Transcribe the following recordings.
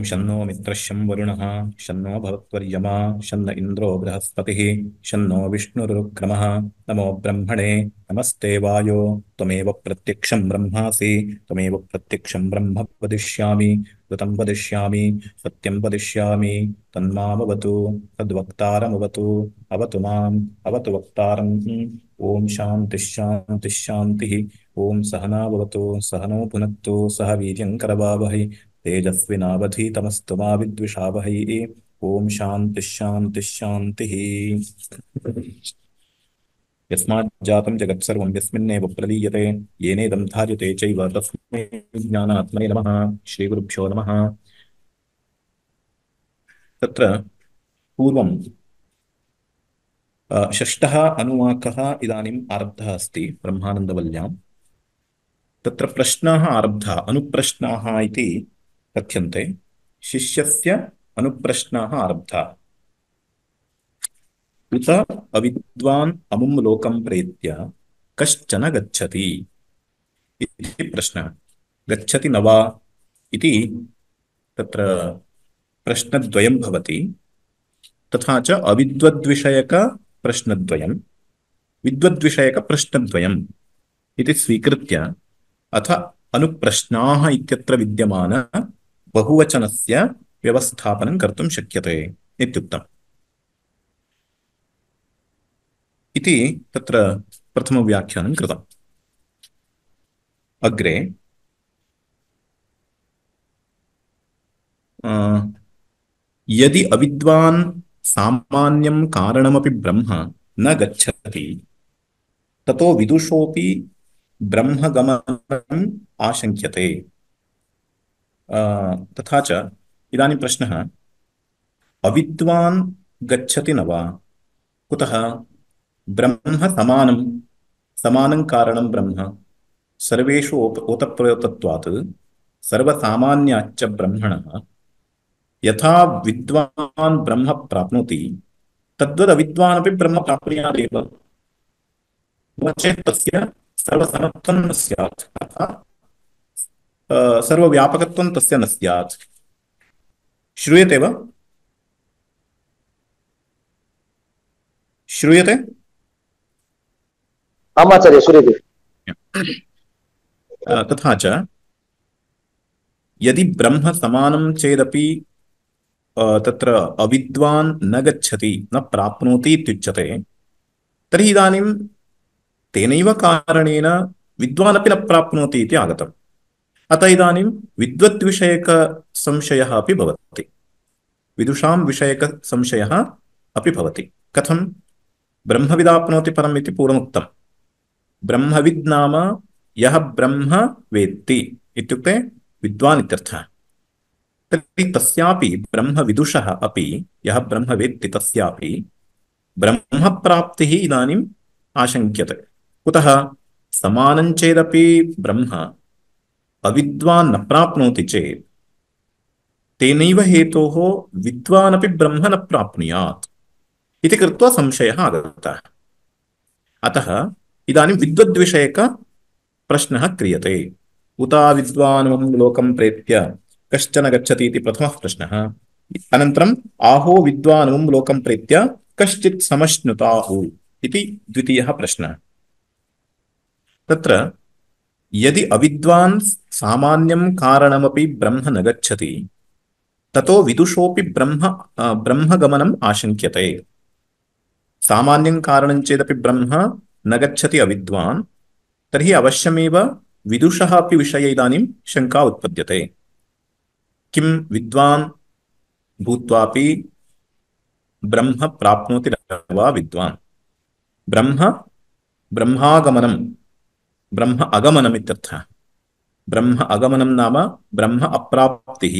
ॐ शं नो मित्रशं वरुणः शं नो भवत्वर्यमा शं न इन्द्रो बृहस्पतिः शं विष्णुरुक्रमः नमो ब्रह्मणे नमस्ते वायो त्वमेव प्रत्यक्षं ब्रह्मासि त्वमेव प्रत्यक्षं ब्रह्म वदिष्यामि कृतं वदिष्यामि सत्यं वदिष्यामि तन्मामवतु तद्वक्तारमवतु अवतु माम् अवतु वक्तारम् ॐ शान्तिश्शान्तिश्शान्तिः ॐ सहनाववतु सहनो पुनक्तु सह वीर्यङ्करवावहै तेजस्विनावधि तमस्तमा ओम शांति शांति शान्तिश्शान्तिश्शान्तिः यस्माज्जातं जगत्सर्वं यस्मिन्नेव प्रलीयते येनेदं धार्यते चैव तस्मै ज्ञानात्मने नमः श्रीगुरुभ्यो नमः तत्र पूर्वं षष्ठः अनुवाकः इदानीम् आरब्धः अस्ति ब्रह्मानन्दवल्यां तत्र प्रश्नाः आरब्धाः अनुप्रश्नाः इति कथ्यन्ते शिष्यस्य अनुप्रश्नाः आरब्धाः उत अविद्वान् अमुं लोकं प्रेत्य कश्चन गच्छति इति प्रश्नः गच्छति न वा इति तत्र प्रश्नद्वयं भवति तथा च अविद्वद्विषयकप्रश्नद्वयं विद्वद्विषयकप्रश्नद्वयम् इति स्वीकृत्य अथ अनुप्रश्नाः इत्यत्र विद्यमान बहुवचन से कर्तुं कर्त इत्युक्तम् इति तत्र अग्रे यदि अविद्वान्म सामान्यं ब्रह्म न गच्छति ततो विदुषोऽपि ब्रह्मगमन आशङ्क्यते तथा च इदानीं प्रश्नः अविद्वान् गच्छति न वा कुतः ब्रह्म समानं समानं कारणं ब्रह्म सर्वेषु ओप ओतप्रयोतत्वात् सर्वसामान्याच्च ब्रह्मणः यथा विद्वान् ब्रह्म प्राप्नोति तद्वद् ब्रह्म प्राप्नुयादेव नो चेत् तस्य सर्वसमत्वं न स्यात् अर्थात् सर्वव्यापकत्वं न स्यात् वूयते तथा च यदि ब्रह्म समानं चेदपि तत्र अविद्वान् न गच्छति न प्राप्नोति इत्युच्यते तर्हि इदानीं तेनैव कारणेन विद्वानपि न प्राप्नोति इति आगतम् अत इदानीं विद्वद्विषयकसंशयः अपि भवति विदुषां विषयकसंशयः अपि भवति कथं ब्रह्मविदाप्नोति परम् इति पूर्वमुक्तं ब्रह्मविद् नाम यः ब्रह्म वेत्ति इत्युक्ते विद्वान् इत्यर्थः तर्हि तस्यापि ब्रह्मविदुषः अपि यः ब्रह्म वेत्ति तस्यापि ब्रह्मप्राप्तिः इदानीम् आशङ्क्यते कुतः समानं ब्रह्म अविद्वान् न प्राप्नोति तेन तेनैव हेतोः विद्वानपि ब्रह्म न प्राप्त संशय कृत्वा संशयः आगतः अतः इदानीं विद्वद्विषयकप्रश्नः क्रियते उता विद्वानुं लोकं प्रेत्य कश्चन गच्छति इति प्रश्न प्रश्नः आहो विद्वानुं लोकं प्रेत्य कश्चित् समश्नुताहु इति द्वितीयः तत्र यदि अविद्वान् सामान्यं कारणमपि ब्रह्म न गच्छति ततो विदुषोऽपि ब्रह्म ब्रह्मगमनम् आशङ्क्यते सामान्यं कारणं चेदपि ब्रह्म न गच्छति अविद्वान् तर्हि अवश्यमेव विदुषः अपि विषये इदानीं शङ्का उत्पद्यते किं विद्वान् भूत्वापि ब्रह्म प्राप्नोति न वा विद्वान् ब्रह्म ब्रह्मागमनं ब्रह्म अगमनम ब्रह्म अगमनम नाम ब्रह्म अप्राप्तिः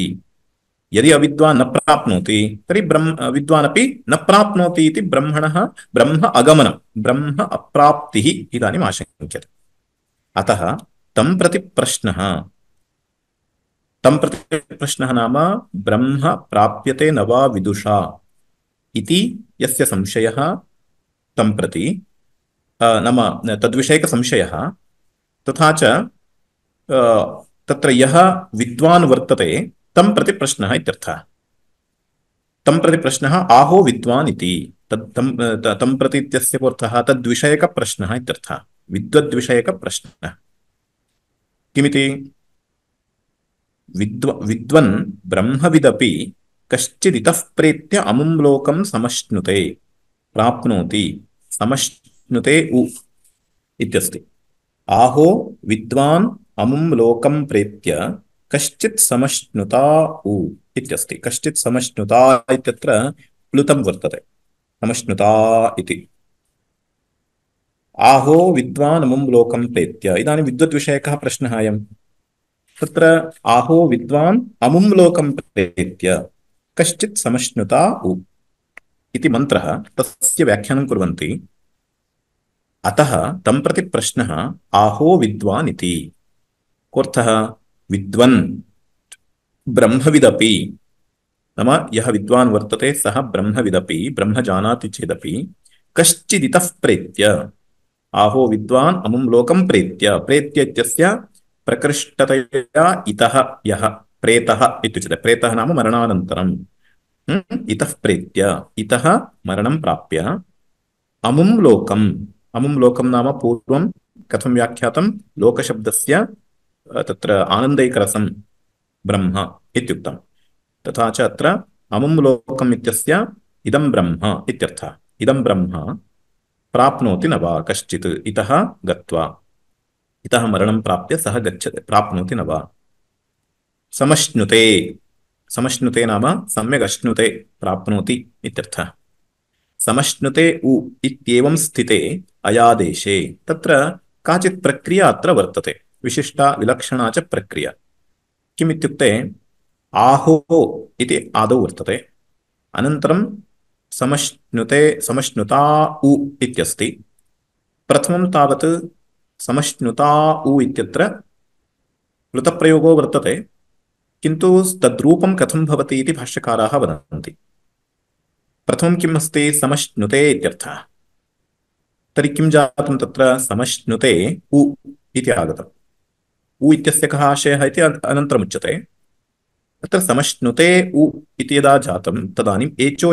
यदि अविद्वान् न प्राप्नोति तर्हि ब्रह्म विद्वान् अपि न प्राप्नोति इति ब्रह्मणः ब्रह्म अगमनं ब्रह्म अप्राप्तिः इदानीम् आशङ्क्यते अतः तं प्रति प्रश्नः तं प्रति प्रश्नः नाम ब्रह्म प्राप्यते न वा विदुषा इति यस्य संशयः तं प्रति नाम तद्विषयकसंशयः तथा च तत्र यः विद्वान् वर्तते तं प्रति प्रश्नः इत्यर्थः तं प्रति प्रश्नः आहो विद्वान् इति तत् तं तं प्रति इत्यस्य पुरतः तद्विषयकप्रश्नः इत्यर्थः विद्वद्विषयकप्रश्नः किमिति विद्व विद्वन् ब्रह्मविदपि कश्चिदितः प्रेत्य अमुं लोकं समश्नुते प्राप्नोति समश्नुते उ इत्यस्ति ఆహో విద్వాన్ అముం లోకం ప్రేత్య కశ్చిత్ సమశ్నుతా ఉ ఇత్యస్తి కశ్చిత్ సమశ్నుతా ఇత్యత్ర ప్లుతం వర్తతే సమశ్నుతా ఇది ఆహో విద్వాన్ అముం లోకం ప్రేత్య ఇదాని ఇదానీ విషయక ప్రశ్న అయం తత్ర ఆహో విద్వాన్ అముం లోకం ప్రేత్య కశ్చిత్ సమశ్నుతా ఉ ఇది మంత్రः తస్య వ్యాఖ్యానం కుర్వంతి अतः तं प्रति प्रश्नः आहो विद्वान् इति कोऽर्थः विद्वन् ब्रह्मविदपि नाम यः विद्वान् वर्तते सः ब्रह्मविदपि ब्रह्म जानाति चेदपि कश्चिदितः प्रेत्य आहो विद्वान् अमुं लोकं प्रेत्य प्रेत्य इत्यस्य प्रकृष्टतया इतः यः प्रेतः इत्युच्यते प्रेतः नाम मरणानन्तरम् इतः प्रेत्य इतः मरणं प्राप्य अमुं लोकं अमुं लोकं नाम पूर्वं कथं व्याख्यातं लोकशब्दस्य तत्र आनन्दैकरसं ब्रह्म इत्युक्तं तथा च अत्र अमुं इदं ब्रह्म इत्यर्थः इदं ब्रह्म प्राप्नोति न वा कश्चित् इतः गत्वा इतः प्राप्य सः गच्छति न समश्नुते समश्नुते नाम सम्यगश्नुते प्राप्नोति इत्यर्थः समश्नुते उ इत्येवं स्थिते अयादेशे तत्र काचित् प्रक्रिया अत्र वर्तते विशिष्टा विलक्षणा च प्रक्रिया किम् इत्युक्ते आहो इति आदौ वर्तते अनन्तरं समश्नुते समश्नुता उ इत्यस्ति प्रथमं तावत् समश्नुता उ इत्यत्र कृतप्रयोगो वर्तते किन्तु तद्रूपं कथं भवति इति भाष्यकाराः वदन्ति प्रथम किम् अस्ति समश्नुते इत्यर्थः तर्हि किं जातं तत्र समश्नुते उ इति आगतम् उ इत्यस्य कः आशयः इति अनन्तरमुच्यते तत्र समश्नुते उ इति यदा जातं तदानीम् एचो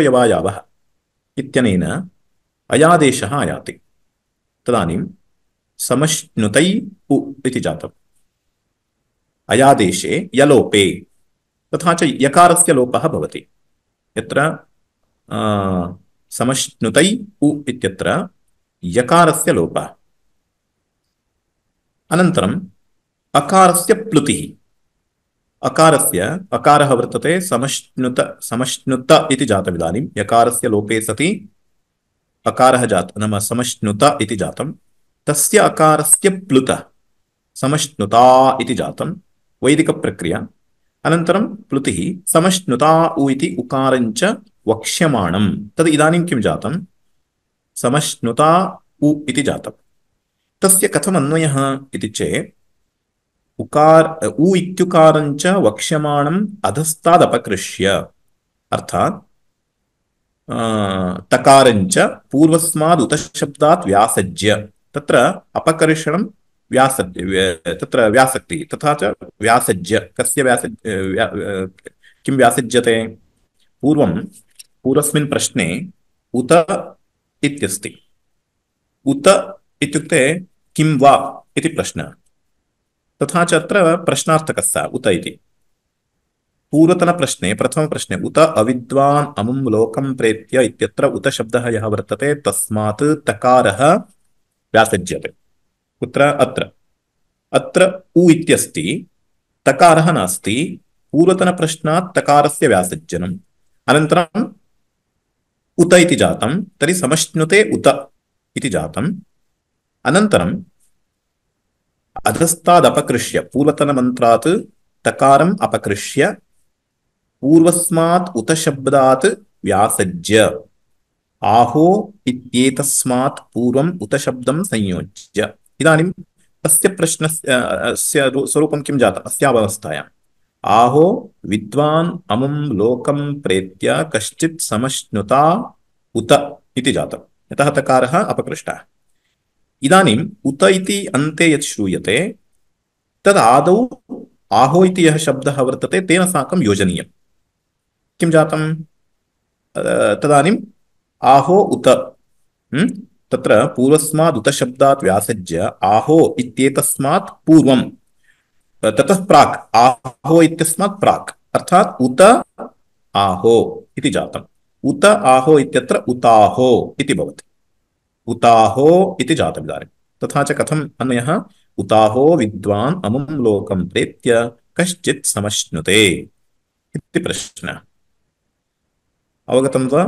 इत्यनेन अयादेशः आयाति तदानीं समश्नुतै उ इति जातम् अयादेशे यलोपे तथा च यकारस्य लोपः भवति यत्र समश्नुतै उ इत्यत्र यकारस्य लोपः अनन्तरम् अकारस्य प्लुतिः अकारस्य अकारः वर्तते समश्नुत समश्नुत इति जातमिदानीं यकारस्य लोपे सति अकारः जात नाम समश्नुत इति जातं तस्य अकारस्य प्लुतः समश्नुता इति जातं वैदिकप्रक्रिया अनन्तरं प्लुतिः समश्नुता उ इति उकारञ्च वक्ष्यमाण तद इदानीं किं जातं समश्नुता उ इति जातं तस्य कथम् अन्वयः इति चेत् उकार उ इत्युकारञ्च वक्ष्यमाणम् अधस्तादपकृष्य अर्थात् तकारञ्च पूर्वस्माद् उतशब्दात् व्यासज्य तत्र अपकर्षणं व्यास तत्र व्यासक्ति तथा च व्यासज्य कस्य व्यास व्या, किं व्यासज्यते पूर्वं पूर्वस्मिन् प्रश्ने उत इत्यस्ति उत इत्युक्ते किं वा इति प्रश्नः तथा च अत्र प्रश्नार्थकस्य उत इति पूर्वतनप्रश्ने प्रथमप्रश्ने उत अविद्वान् अमुं लोकं प्रेत्य इत्यत्र उत शब्दः यः वर्तते तस्मात् तकारः व्यासज्यते कुत्र अत्र अत्र उ इत्यस्ति तकारः नास्ति पूर्वतनप्रश्नात् तकारस्य व्यासज्जनम् अनन्तरं उत इति जातं तर्हि समश्नुते उत इति जातम् अनन्तरम् अधस्तादपकृष्य पूर्वतनमन्त्रात् तकारम् अपकृष्य पूर्वस्मात् उत शब्दात् व्यासज्य आहो इत्येतस्मात् पूर्वम् उत शब्दं संयोज्य इदानीं तस्य प्रश्नस्य स्वरूपं किं जातम् अस्यावस्थायाम् आहो विद्वान् अमुं लोकं प्रेत्य कश्चित् समश्नुता उत इति जातम् यतः तकारः अपकृष्टः इदानीम् उत इति अन्ते यत् श्रूयते तदादौ आहो इति यः शब्दः वर्तते तेन साकं योजनीयं किं जातं तदानीम् आहो उत तत्र पूर्वस्मात् व्यासज्य आहो इत्येतस्मात् पूर्वं ततः प्राक आहो इत्यस्मात् प्राक् अर्थात् उत आहो इति जातम् उत आहो इत्यत्र उताहो इति भवति उताहो इति इदानीं तथा च कथम् अन्वयः उताहो विद्वान् अमुं लोकं प्रेत्य कश्चित् समश्नुते इति प्रश्नः अवगतं वा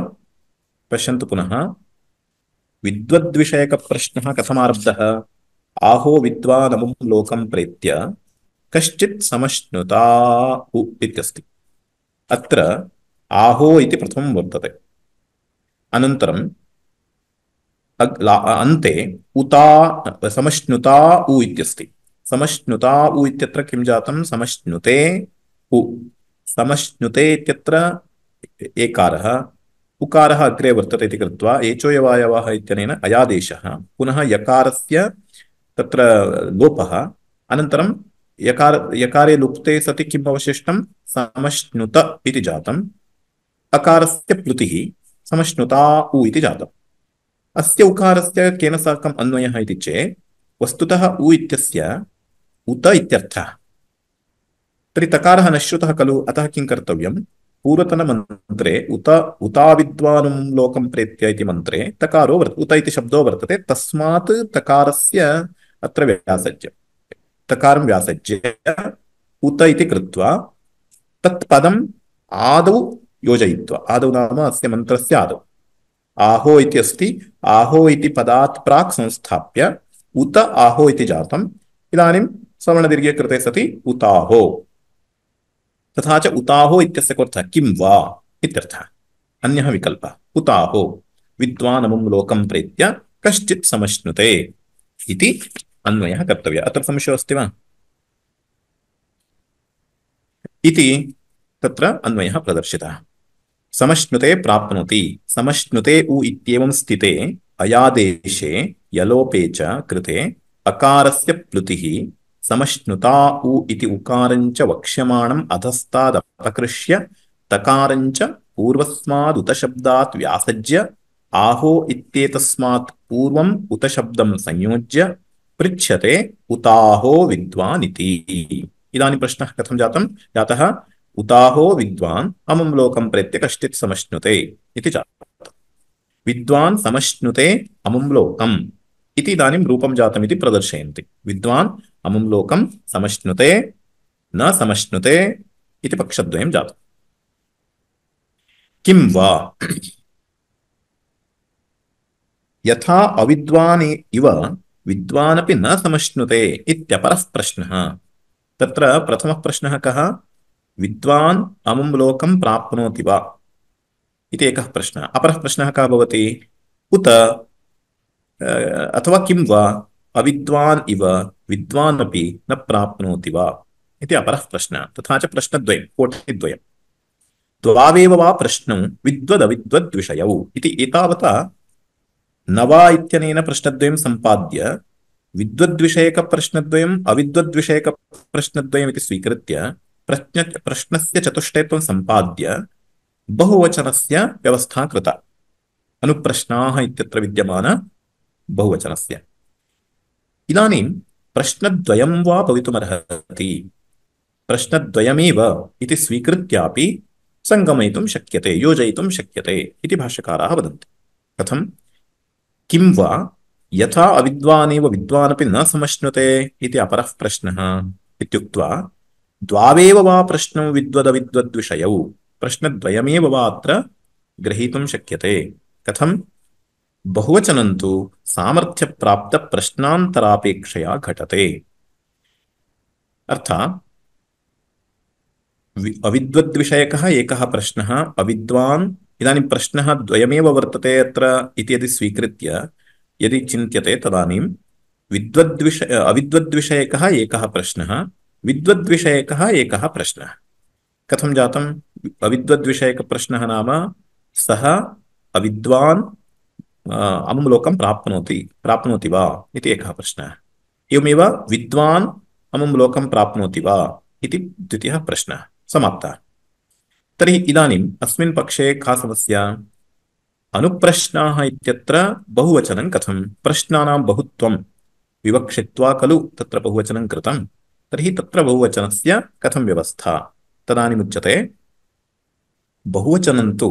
पश्यन्तु पुनः विद्वद्विषयकप्रश्नः कथमारब्धः आहो विद्वानमुं लोकं प्रेत्य कश्चित् समश्नुता उ इत्यस्ति अत्र आहो इति प्रथमं वर्तते अनन्तरम् अन्ते उता समश्नुता उ इत्यस्ति समश्नुता उ इत्यत्र किं जातं समश्नुते उ समश्नुते इत्यत्र एकारः उकारः अग्रे वर्तते इति कृत्वा एचोयवायवः इत्यनेन अयादेशः पुनः यकारस्य तत्र लोपः अनन्तरं यकार यकारे लुप्ते सति किम् अवशिष्टं समश्नुत इति जातम् अकारस्य प्लुतिः समश्नुता उ इति जातम् अस्य उकारस्य केन साकम् अन्वयः इति चेत् वस्तुतः उ इत्यस्य उत इत्यर्थः तर्हि तकारः न श्रुतः खलु अतः किं कर्तव्यं पूर्वतनमन्त्रे उत उताविद्वानुं लोकं प्रेत्य इति मन्त्रे तकारो वर्त उत इति शब्दो वर्तते तस्मात् तकारस्य अत्र व्यासज्यम् तकार व्यासज्य उत इति कृत्वा तत्पदम् आदौ योजयित्वा आदौ नाम अस्य मन्त्रस्य आदौ आहो इति अस्ति आहो इति पदात् प्राक् संस्थाप्य उत आहो इति जातम् इदानीं सवर्णदीर्घे कृते सति उताहो तथा च उताहो इत्यस्य कोऽर्थः किं वा इत्यर्थः अन्यः विकल्पः उताहो विद्वानमुं लोकं प्रेत्य कश्चित् समश्नुते इति अन्वय कर्तव्य अत्र संशय अस्त वा इति तत्र अन्वयः प्रदर्शितः समश्नुते प्राप्नोति समश्नुते उ इत्येवं स्थिते अयादेशे यलोपे च कृते अकारस्य प्लुतिः समश्नुता उ इति उकारञ्च वक्ष्यमाणम् अधस्तादपकृष्य तकारञ्च पूर्वस्मादुतशब्दात् व्यासज्य आहो इत्येतस्मात् पूर्वम् उतशब्दं संयोज्य पृछते उताहो विद्वान् इति इदानीं प्रश्नः कथं जातं जातः उताहो विद्वान् अमं लोकं प्रेत्य कश्चित् समश्नुते इति जातम् विद्वान् समश्नुते अमुं लोकम् इति इदानीं रूपं जातमिति प्रदर्शयन्ति विद्वान् अमुं लोकं समश्नुते न समश्नुते इति पक्षद्वयं जातम् किं वा यथा अविद्वान् इव विद्वान न समश्नुते इत्यपरः प्रश्नः तत्र प्रथमः प्रश्नः कः विद्वान् अमुं लोकं प्राप्नोति वा इति एकः प्रश्नः अपरः प्रश्नः कः भवति उत अथवा किं वा अविद्वान् इव विद्वान् अपि न प्राप्नोति वा इति अपरः प्रश्नः तथा च प्रश्नद्वयं कोटिद्वयं द्वावेव वा प्रश्नौ विद्वदविद्वद्विषयौ इति एतावता नवा इत्यनेन प्रश्नद्वयं सम्पाद्य विद्वद्विषयकप्रश्नद्वयम् अविद्वद्विषयकप्रश्नद्वयमिति स्वीकृत्य प्रश्न प्रश्नस्य चतुष्टयत्वं सम्पाद्य बहुवचनस्य व्यवस्था कृता अनुप्रश्नाः इत्यत्र विद्यमान बहुवचनस्य इदानीं प्रश्नद्वयं वा भवितुमर्हति प्रश्नद्वयमेव इति स्वीकृत्यापि सङ्गमयितुं शक्यते योजयितुं शक्यते इति भाष्यकाराः वदन्ति कथं किं वा यथा अविद्वानेव विद्वानपि न समश्नुते इति अपरः प्रश्नः इत्युक्त्वा द्वावेव वा प्रश्नौ विद्वदविद्वद्विषयौ प्रश्नद्वयमेव वा अत्र ग्रहीतुं शक्यते कथं बहुवचनं तु सामर्थ्यप्राप्तप्रश्नान्तरापेक्षया घटते अर्थात् अविद्वद्विषयकः एकः प्रश्नः अविद्वान् इदानीं प्रश्नः द्वयमेव वर्तते अत्र इति यदि स्वीकृत्य यदि चिन्त्यते तदानीं विद्वद्विषय अविद्वद्विषयकः एकः प्रश्नः विद्वद्विषयकः एकः प्रश्नः कथं जातम् अविद्वद्विषयकप्रश्नः नाम सः अविद्वान् अमुं लोकं प्राप्नोति प्राप्नोति वा इति एकः प्रश्नः एवमेव विद्वान् अमुं लोकं प्राप्नोति वा इति द्वितीयः प्रश्नः समाप्तः तरी इदानीम् अस्मिन् पक्षे का समस्या अनुप्रश्नाः इत्यत्र बहुवचनं कथं प्रश्नानां बहुत्वं विवक्षित्वा खलु तत्र बहुवचनं कृतं तर्हि तत्र बहुवचनस्य कथं व्यवस्था तदानीमुच्यते बहुवचनं तु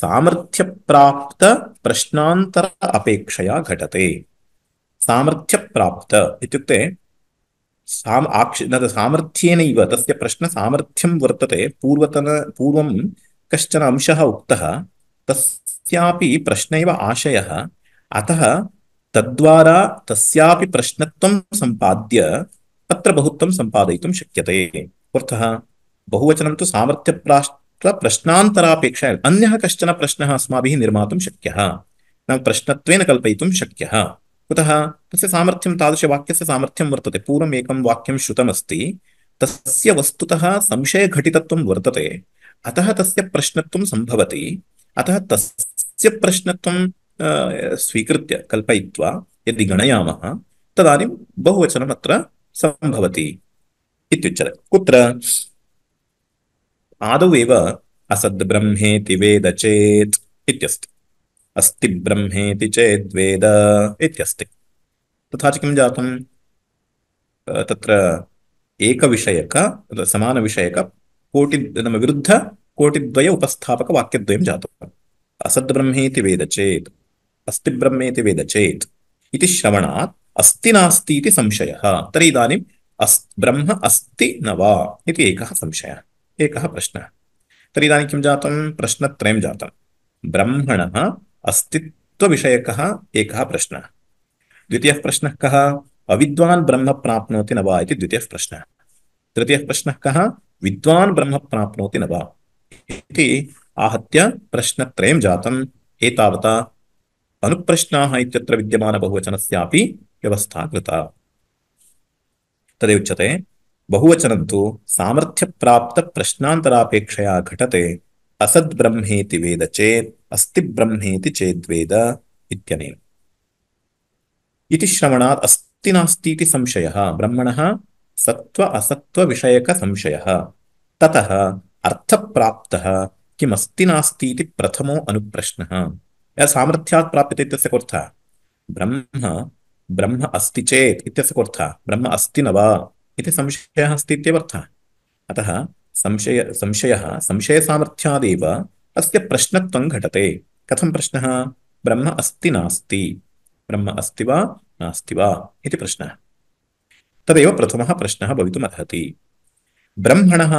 सामर्थ्यप्राप्तप्रश्नान्तर अपेक्षया घटते सामर्थ्यप्राप्त इत्युक्ते साम आक्ष न सामर्थ्येनैव तस्य प्रश्नसामर्थ्यं वर्तते पूर्वतन पूर्व कश्चन अंश उक्तः तस्यापि प्रश्न एव आशयः अतः तद्वारा तस्यापि प्रश्नत्वं सम्पाद्य तत्र बहुत्वं सम्पादयितुं शक्यते अर्थः बहुवचनं तु सामर्थ्यप्राष्ट्रप्रश्नान्तरापेक्षया अन्यः कश्चन प्रश्नः अस्माभिः निर्मातुं शक्यः नाम प्रश्नत्वेन कल्पयितुं शक्यः कुतः तस्य सामर्थ्यं तादृशवाक्यस्य सामर्थ्यं वर्तते पूर्वम् एकं वाक्यं श्रुतमस्ति तस्य वस्तुतः संशयघटितत्वं वर्तते अतः तस्य प्रश्नत्वं सम्भवति अतः तस्य प्रश्नत्वं स्वीकृत्य कल्पयित्वा यदि गणयामः तदानीं बहुवचनम् अत्र सम्भवति इत्युच्यते कुत्र आदौ एव असद्ब्रह्मेति वेद चेत् इत्यस्ति अस्ति ब्रह्मेति चेद्वेद इत्यस्ति तथा च किं जातं तत्र एकविषयक समानविषयक कोटि नाम विरुद्ध कोटिद्वय उपस्थापकवाक्यद्वयं जातम् असद्ब्रह्मेति वेद चेत् अस्ति ब्रह्मेति वेद चेत् इति श्रवणात् अस्ति नास्ति इति संशयः तर्हि इदानीम् अस् ब्रह्म अस्ति न वा इति एकः संशयः एकः प्रश्नः तर्हि इदानीं किं जातं प्रश्नत्रयं जातं ब्रह्मणः अस्तित्वविषयकः एकः प्रश्नः द्वितीयः प्रश्नः कः अविद्वान् ब्रह्म प्राप्नोति न वा इति द्वितीयः प्रश्नः तृतीयः प्रश्नः कः विद्वान् ब्रह्म प्राप्नोति न वा इति आहत्य प्रश्नत्रयं जातम् एतावता अनुप्रश्नाः इत्यत्र विद्यमानबहुवचनस्यापि व्यवस्था कृता तदेवच्यते बहुवचनं तु सामर्थ्यप्राप्तप्रश्नान्तरापेक्षया घटते असद्ब्रह्मेति वेद चेत् अस्ति ब्रह्मेति चेद्वेद इत्यनेन इति श्रवणात् अस्ति नास्ति इति संशयः ब्रह्मणः सत्त्व असत्त्वविषयकसंशयः ततः अर्थप्राप्तः किमस्ति नास्ति इति प्रथमो अनुप्रश्नः यः सामर्थ्यात् प्राप्यते इत्यस्य कोऽर्थः ब्रह्म ब्रह्म अस्ति चेत् इत्यस्य कोऽर्थः ब्रह्म अस्ति न वा इति संशयः अस्ति इत्येव अर्थः अतः संशय संशयः संशयसामर्थ्यादेव अस्य प्रश्नत्वं घटते कथं प्रश्नः ब्रह्म अस्ति नास्ति ब्रह्म अस्ति वा नास्ति वा इति प्रश्नः तदेव प्रथमः प्रश्नः भवितुमर्हति ब्रह्मणः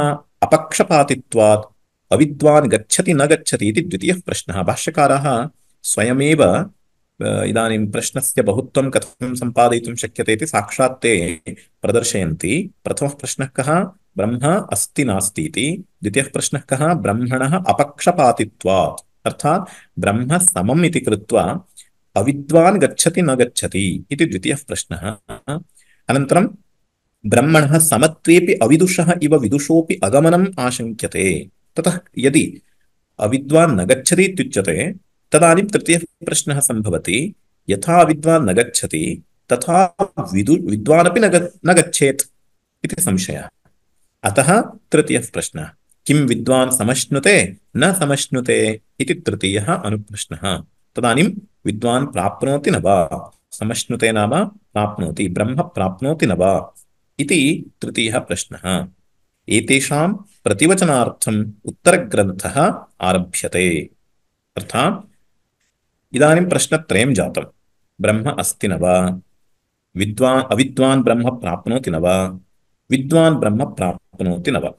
अपक्षपातित्वात् अविद्वान् गच्छति न गच्छति इति द्वितीयः प्रश्नः भाष्यकाराः स्वयमेव इदानीं प्रश्नस्य बहुत्वं कथं सम्पादयितुं शक्यते इति साक्षात् ते प्रदर्शयन्ति प्रथमः प्रश्नः कः ब्रह्म अस्ति नास्ति इति द्वितीयः प्रश्नः कः ब्रह्मणः अपक्षपातित्वात् ब्रह्म समम् इति कृत्वा अविद्वान् गच्छति न गच्छति इति द्वितीयः प्रश्नः अनन्तरं ब्रह्मणः समत्वेऽपि अविदुषः इव विदुषोऽपि अगमनम आशङ्क्यते ततः यदि अविद्वान् न गच्छति इत्युच्यते तदानीं तृतीयः प्रश्नः सम्भवति यथा विद्वान् न गच्छति तथा विदु विद्वान विद्वानपि न गच्छेत् इति संशयः अतः तृतीय प्रश्न किं विद्वान् समश्नुते न समश्नुते इति तृतीयः अनुप्रश्नः तदानीं विद्वान् प्राप्नोति न वा समश्नुते नाम प्राप्नोति ब्रह्म प्राप्नोति न वा इति तृतीयः प्रश्नः एतेषां प्रतिवचनार्थम् उत्तरग्रन्थः आरभ्यते अर्थात् इदानीं प्रश्नत्रयं जातं ब्रह्म अस्ति न वा विद्वान् अविद्वान् ब्रह्म प्राप्नोति न वा विद्वान् ब्रह्म प्राप्नोति न वा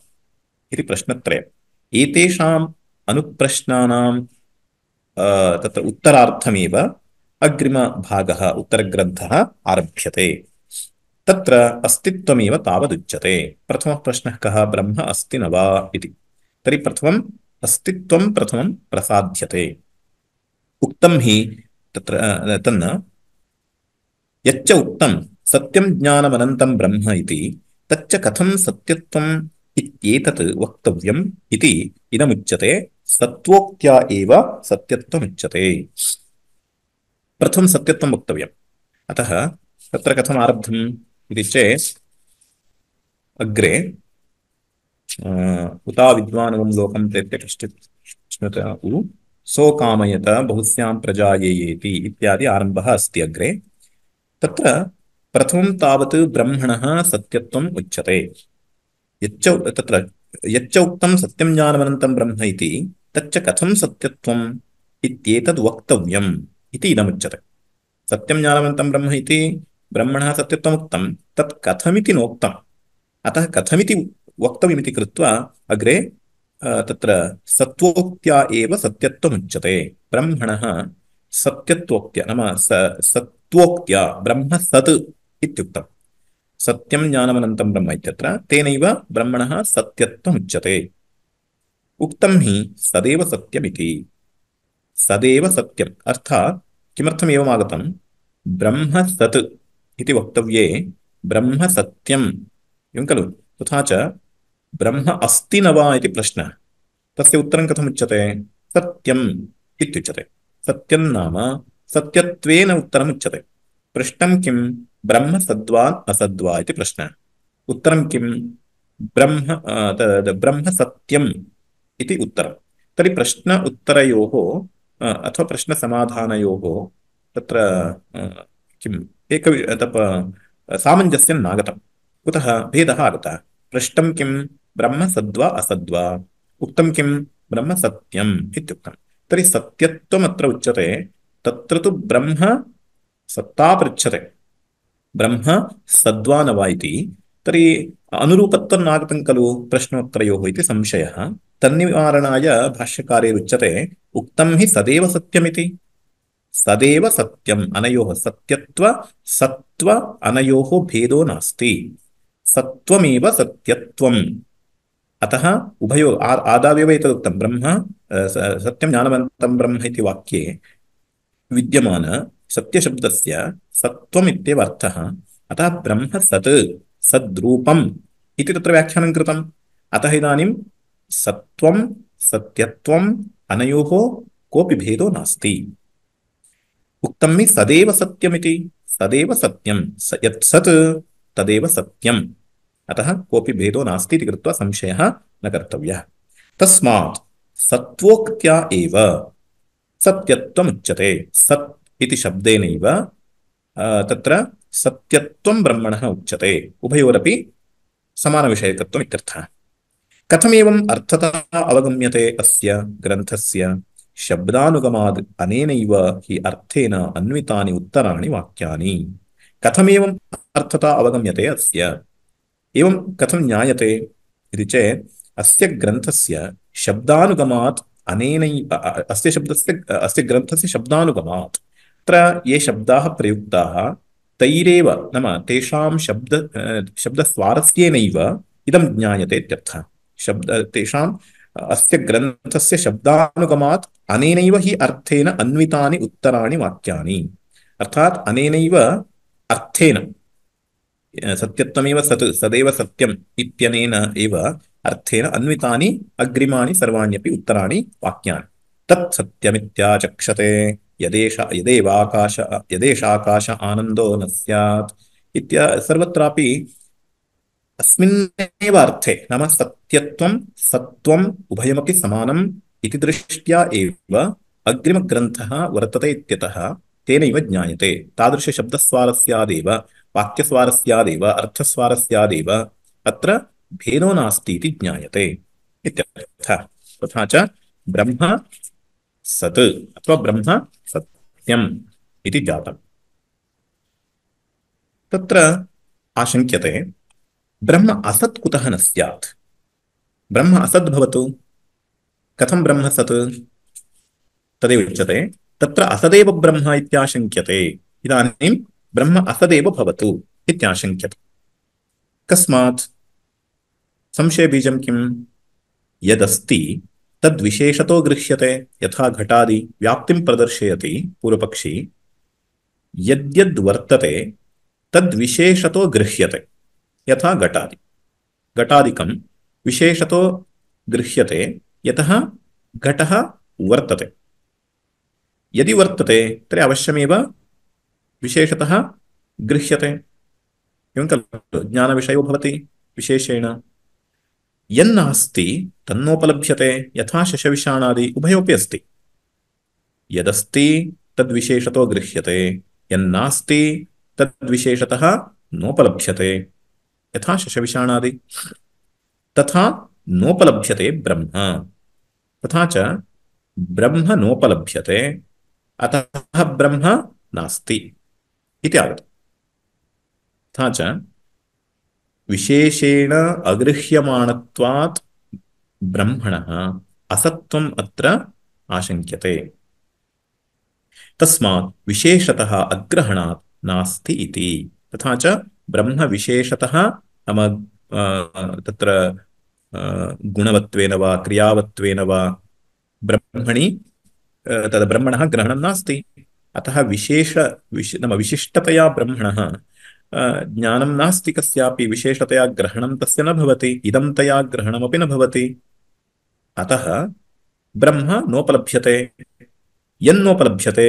इति प्रश्नत्रयम् एतेषाम् अनुप्रश्नानां तत्र उत्तरार्थमेव अग्रिमभागः उत्तरग्रन्थः आरभ्यते तत्र अस्तित्वमेव तावदुच्यते प्रथमः प्रश्नः कः ब्रह्म अस्ति न वा इति तर्हि प्रथमम् अस्तित्वं प्रथमं प्रसाध्यते उक्तं हि तत्र तन्न यच्च उक्तं सत्यं ज्ञानमनन्तं ब्रह्म इति तच्च कथम सत्यत्वम् इत्येतत् वक्तव्यम् इति इदमुच्यते सत्त्वोक्त्या एव सत्यत्वमुच्यते प्रथमं सत्यत्वं वक्तव्यम् अतः तत्र कथम् आरब्धम् इति चेत् अग्रे उता विद्वानवं लोकं प्रेत्य कश्चित् श्रुत उ सोकामयत बहुस्यां प्रजायेयेति इत्यादि आरम्भः अस्ति अग्रे तत्र प्रथम तावत् ब्रह्मणः सत्यत्वम् उच्यते यच्च तत्र यच्च ब्रह्म इति तच्च कथं सत्यत्वम् इत्येतद् वक्तव्यम् इति इदमुच्यते सत्यं ज्ञानमनन्तं ब्रह्म इति ब्रह्मणः सत्यत्वमुक्तं तत् अतः कथमिति वक्त अग्रे तत्र सत्त्वोक्त्या एव ब्रह्मण ब्रह्मणः सत्यत्वोक्त्या नाम स सत्त्वोक्त्या ब्रह्म सत् इत्युक्तम् सत्यं ज्ञानमनन्तं ब्रह्म इत्यत्र तेनैव ब्रह्मणः सत्यत्वमुच्यते उक्तं हि सदैव सत्यमिति सदैव सत्यम् अर्थात् किमर्थम् एवम् ब्रह्म सत् इति वक्तव्ये ब्रह्म सत्यम् एवं खलु तथा च ब्रह्म अस्ति न वा इति प्रश्नः तस्य उत्तरं कथमुच्यते सत्यम् इत्युच्यते सत्यं नाम सत्यत्वेन उत्तरमुच्यते पृष्ठ किं ब्रह्म सद्वा असद्वा इति प्रश्नः उत्तरं किं ब्रह्म ब्रह्म सत्यम् इति उत्तरं तर्हि प्रश्न उत्तरयोः अथवा प्रश्नसमाधानयोः तत्र किम् एक सामञ्जस्यं नागतं कुतः भेदः आगतः पृष्टं किं ब्रह्म सद्वा असद्वा उक्तं किं ब्रह्म सत्यम् इत्युक्तं तर्हि सत्यत्वम् अत्र उच्यते तत्र तु ब्रह्म सत्ता पृछते ब्रह्म सद्वा न वा इति तर्हि अनुरूपत्वम् खलु प्रश्नोत्तरयोः इति संशयः तन्निवारणाय भाष्यकारेरुच्यते उक्तं हि सदैव सत्यमिति सदैव सत्यम् अनयोः सत्यत्व सत्त्व अनयोः भेदो नास्ति सत्त्वमेव सत्यत्वम् अतः उभयो आदावेव एतदुक्तं ब्रह्म सत्यं ज्ञानवन्तं ब्रह्म इति वाक्ये विद्यमान सत्यशब्दस्य सत्त्वमित्येव अर्थः अतः ब्रह्म सत् सद्रूपम् इति तत्र व्याख्यानं कृतम् अतः इदानीं सत्त्वं सत्यत्वम् अनयोः कोऽपि भेदो नास्ति उक्तं मे सदैव सत्यमिति सदैव सत्यं स यत् सत् तदेव सत्यम् अतः कोऽपि भेदो नास्ति इति कृत्वा संशयः न कर्तव्यः तस्मात् सत्त्वोक्त्या एव सत्यत्वमुच्यते सत् इति शब्देनैव तत्र सत्यत्वं ब्रह्मणः उच्यते उभयोरपि समानविषयकत्वम् इत्यर्थः कथमेवम् अर्थता अवगम्यते अस्य ग्रन्थस्य शब्दानुगमाद् अनेनैव हि अर्थेन अन्वितानि उत्तराणि वाक्यानि कथमेवम् अर्थता अवगम्यते अस्य एवं कथं ज्ञायते इति चेत् अस्य ग्रन्थस्य शब्दानुगमात् अनेन अस्य शब्दस्य अस्य ग्रन्थस्य शब्दानुगमात् तत्र ये शब्दाः प्रयुक्ताः तैरेव नाम तेषां शब्द शब्दस्वारस्येनैव इदं ज्ञायते इत्यर्थः शब्द तेषाम् अस्य ग्रन्थस्य शब्दानुगमात् अनेनैव हि अर्थेन अन्वितानि उत्तराणि वाक्यानि अर्थात् अनेनैव अर्थेन सत्यत्वमेव सत् सदैव सत्यम् इत्यनेन एव अर्थेन अन्वितानि अग्रिमाणि सर्वाण्यपि उत्तराणि वाक्यानि तत् सत्यमित्याचक्षते यदेष यदेवाकाश यदेषाकाश आनन्दो न स्यात् सर्वत्रापि अस्मिन्नेव अर्थे नाम सत्यत्वं सत्त्वम् उभयमपि समानम् इति दृष्ट्या एव अग्रिमग्रन्थः वर्तते इत्यतः तेनैव ज्ञायते तादृशशब्दस्वारस्यादेव वाक्यस्वारस्यादेव अर्थस्वारस्यादेव अत्र भेदो नास्ति इति ज्ञायते इत्यर्थः तथा च ब्रह्म सत् अथवा ब्रह्म सत्यम् इति जातम् तत्र ब्रह्म असत् कुतः न स्यात् ब्रह्म असद् कथम ब्रह्म सत् तदे उच्यते तत्र असदेव ब्रह्म इत्याशङ्क्यते इदानीं ब्रह्म असदेव भवतु इत्याशङ्क्यते कस्मात् संशयबीजं किं यदस्ति तद्विशेषतो गृह्यते यथा घटादि व्याप्तिं प्रदर्शयति पूर्वपक्षी यद्यद्वर्तते तद्विशेषतो गृह्यते यथा घटादि घटादिकं तो गृह्यते यतः घटः वर्तते यदि वर्तते तर्हि अवश्यमेव विशेषतः गृह्यते एवं खलु ज्ञानविषयो भवति विशेषेण यन्नास्ति तन्नोपलभ्यते यथा शशविषाणादि उभयोपि अस्ति यदस्ति तद्विशेषतो गृह्यते यन्नास्ति तद्विशेषतः नोपलभ्यते यथा शशविषाणादि तथा नोपलभ्यते ब्रह्म तथा च ब्रह्म नोपलभ्यते अतः ब्रह्म नास्ति इति आगतम् तथा च विशेषेण अगृह्यमाणत्वात् ब्रह्मणः असत्त्वम् अत्र आशङ्क्यते तस्मात् विशेषतः अग्रहणात् नास्ति इति तथा च ब्रह्मविशेषतः नाम तत्र गुणवत्वेन वा क्रियावत्वेन वा ब्रह्मणि तद् ब्रह्मणः ग्रहणं नास्ति अतः विशेष विश नाम विशिष्टतया ब्रह्मणः ज्ञानं नास्ति कस्यापि विशेषतया ग्रहणं तस्य न भवति इदं तया ग्रहणमपि न भवति अतः ब्रह्म नोपलभ्यते यन्नोपलभ्यते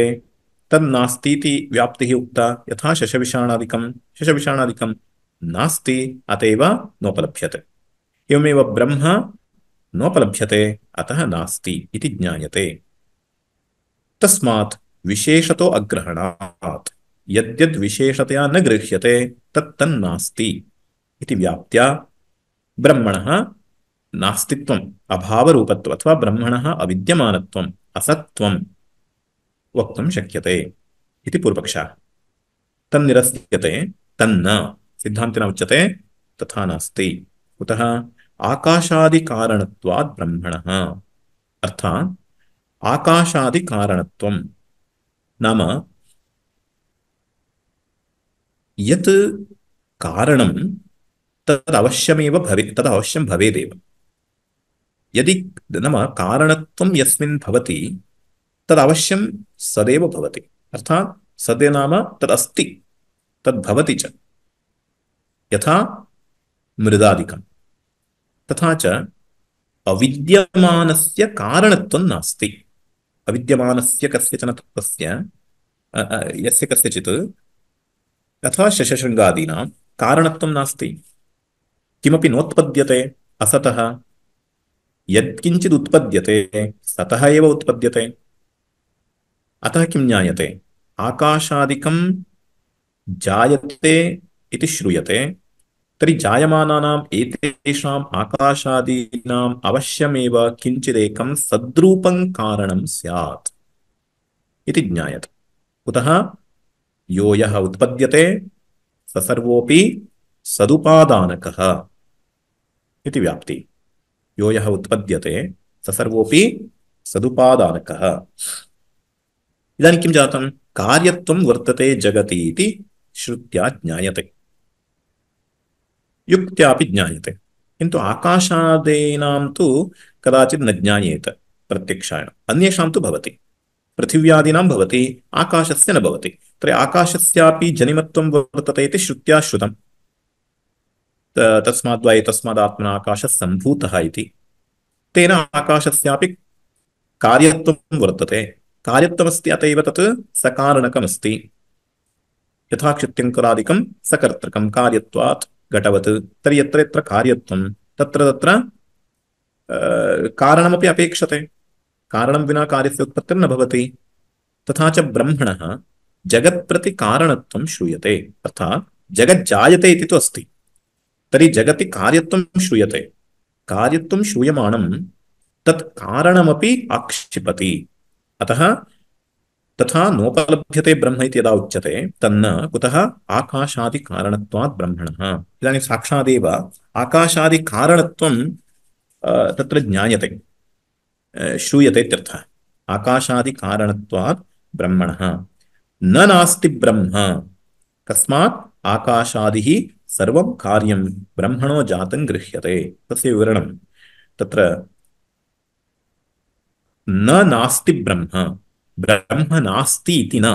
तन्नास्तीति व्याप्तिः उक्ता यथा शशविषाणादिकं शशविषाणादिकं नास्ति अत एव नोपलभ्यते एवमेव ब्रह्म नोपलभ्यते अतः नास्ति इति ज्ञायते तस्मात् विशेषतो अग्रहणात् यद्यद् विशेषतया न गृह्यते तत्तन्नास्ति इति व्याप्त्या ब्रह्मणः नास्तित्वम् अभावरूपत्व अथवा ब्रह्मणः अविद्यमानत्वम् असत्त्वम् वक्तुं शक्यते इति पूर्वपक्षः तन्निरस्यते तन्न सिद्धान्तिन उच्यते तथा नास्ति कुतः आकाशादिकारणत्वात् ब्रह्मणः अर्थात् आकाशादिकारणत्वं नाम यत् कारणं तदवश्यमेव भवे तदवश्यं भवेदेव यदि नाम कारणत्वं यस्मिन् भवति तदवश्यं सदैव भवति अर्थात् सद्य नाम तदस्ति तद्भवति च यथा मृदादिकं तथा च अविद्यमानस्य कारणत्वं नास्ति अविद्यमानस्य कस्यचन तत्त्वस्य यस्य कस्यचित् तथा शशशृङ्गादीनां कारणत्वं नास्ति किमपि नोत्पद्यते असतः यत्किञ्चित् सतः एव उत्पद्यते अतः किं ज्ञायते आकाशादिकं जायते इति श्रूयते तर्हि जायमानानाम् एतेषाम् आकाशादीनाम् अवश्यमेव किञ्चिदेकं सद्रूपं कारणं स्यात् इति ज्ञायते कुतः यो यः सर्वोपि सदुपादानक व्याप्ति यो यः उत्पद्यते स सर्वोऽपि सदुपादानकः इदानीं किं वर्तते जगती श्रुत्या ज्ञाते युक्त ज्ञाते किन्तु आकाशादीना तो कदाचि न ज्ञाएत प्रत्यक्षायण अन्येषां तु भवति पृथिव्यादी आकाश से न भवति तर्हि आकाशस्यापि जनिमत्वं वर्तते श्रुत्या श्रुतं तस्माद्वा एतस्मादात्मना आकाशः सम्भूतः इति तेन आकाशस्यापि कार्यत्वं वर्तते कार्यत्वमस्ति अत तत् सकारणकमस्ति यथा क्षुत्यङ्करादिकं सकर्तृकं कार्यत्वात् घटवत् तर्हि यत्र यत्र तत्र तत्र अपेक्षते कारण विना कार्यस्योत्पत्तिर्न भवति तथा च ब्रह्मणः जगत्प्रति कारणत्वं श्रूयते अर्थात् जगज्जायते इति तु अस्ति तर्हि जगति कार्यत्वं श्रूयते कार्यत्वं श्रूयमाणं तत् आक्षिपति अतः तथा नोपलभ्यते ब्रह्म इति यदा उच्यते तन्न कुतः आकाशादिकारणत्वात् ब्रह्मणः इदानीं साक्षादेव आकाशादिकारणत्वं तत्र ज्ञायते श्रूयते इत्यर्थः आकाशादिकारणत्वात् ब्रह्मणः न नास्ति ब्रह्म तस्मात् आकाशादिः सर्वं कार्यं ब्रह्मणो जातं गृह्यते तस्य विवरणं तत्र न नास्ति ब्रह्म ब्रह्म नास्ति इति न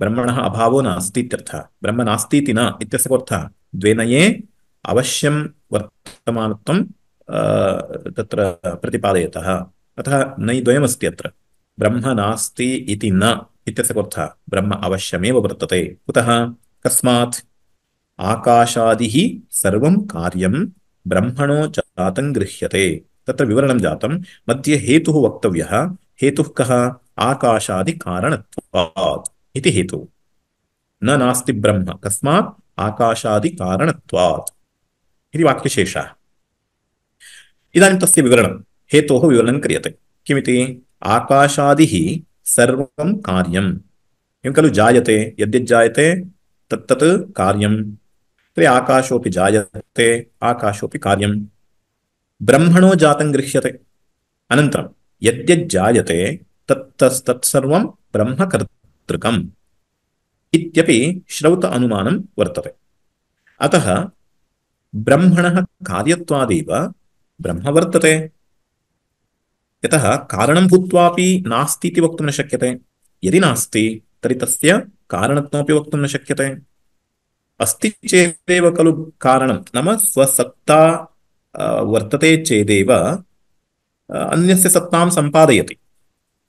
ब्रह्मणः अभावो नास्ति इत्यर्थः ब्रह्म नास्ति इति न इत्यस्य अवश्यं वर्तमानत्वं तत्र प्रतिपादयतः अतः नयि द्वयमस्ति अत्र ब्रह्म नास्ति इति न इत्यस्य कुर्थः ब्रह्म अवश्यमेव वर्तते कुतः कस्मात् आकाशादिः सर्वं कार्यं ब्रह्मणो जातं गृह्यते तत्र विवरणं जातं मध्ये हेतुः वक्तव्यः हेतुः कः आकाशादिकारणत्वात् इति हेतुः न नास्ति ब्रह्म कस्मात् आकाशादिकारणत्वात् इति वाक्यशेषः इदानीं विवरण विवरणं विवरण विवरणं क्रियते किमिति आकाशादी सर्वं कार्यम् खलु जायते यद्यज्जायते तत्तत् कार्यं तर्हि आकाशोऽपि जायते आकाशोऽपि कार्यं ब्रह्मणो जातं गृह्यते अनन्तरं यद्यज्जायते तत्तत्सर्वं ब्रह्मकर्तृकम् इत्यपि श्रौत अनुमानं वर्तते अतः ब्रह्मण कार्यत्वादेव ब्रह्म वर्तते यतः कारणं भूत्वापि नास्ति इति वक्तुं न शक्यते यदि नास्ति तर्हि तस्य कारणत्वमपि वक्तुं न शक्यते अस्ति चेदेव खलु कारणं नाम स्वसत्ता वर्तते चेदेव अन्यस्य सत्तां सम्पादयति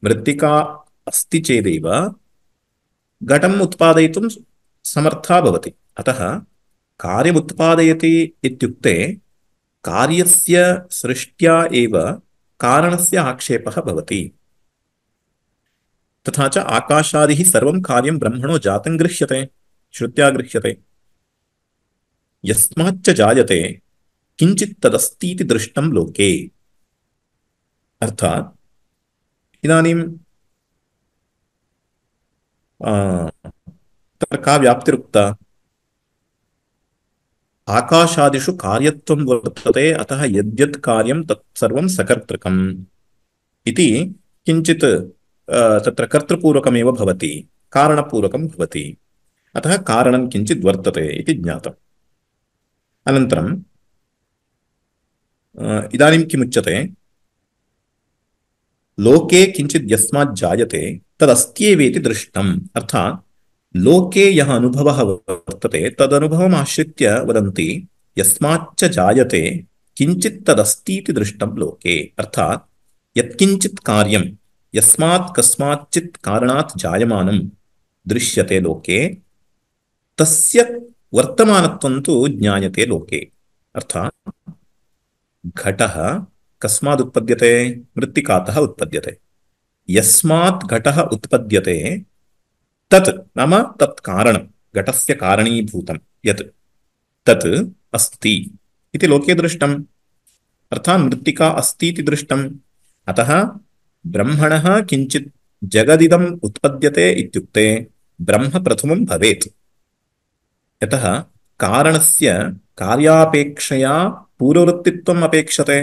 मृत्तिका अस्ति चेदेव घटम् उत्पादयितुं समर्था भवति अतः कार्यमुत्पादयति इत्युक्ते कार्यस्य सृष्ट्या एव कारणस्य आक्षेपः भवति तथा च आकाशादिः सर्वं कार्यं ब्रह्मणो जातं गृह्यते श्रुत्या गृह्यते यस्माच्च जायते किञ्चित् तदस्तीति दृष्टं लोके अर्थात् इदानीं तत्र का व्याप्तिरुक्ता आकाशादिषु कार्यत्वं वर्तते अतः यद्यत् कार्यं तत्सर्वं सकर्तृकम् इति किञ्चित् तत्र कर्तृपूर्वकमेव भवति कारणपूर्वकं भवति अतः कारणं किञ्चित् वर्तते इति ज्ञातम् अनन्तरम् इदानीं किमुच्यते लोके किञ्चित् यस्मात् जायते तदस्त्येवेति दृष्टम् अर्थात् लोके यहाँ अनुभवः वर्तते तदनुभवम् आश्रित्य वदन्ति यस्माच्च जायते किंचित तदस्तीति दृष्टं लोके अर्थात् यत्किञ्चित् कार्यं यस्मात् कस्माच्चित् कारणात् जायमानं दृश्यते लोके तस्य वर्तमानत्वं तु ज्ञायते लोके अर्थात् घटः कस्मात् उत्पद्यते मृत्तिकातः उत्पद्यते यस्मात् घटः उत्पद्यते तत् नाम तत् कारणं घटस्य कारणीभूतं यत् तत् अस्ति इति लोके दृष्टम् अर्थात् मृत्तिका अस्ति इति दृष्टम् अतः ब्रह्मणः किञ्चित् जगदिदम् उत्पद्यते इत्युक्ते ब्रह्म प्रथमं भवेत् यतः कारणस्य कार्यापेक्षया पूर्ववृत्तित्वम् अपेक्षते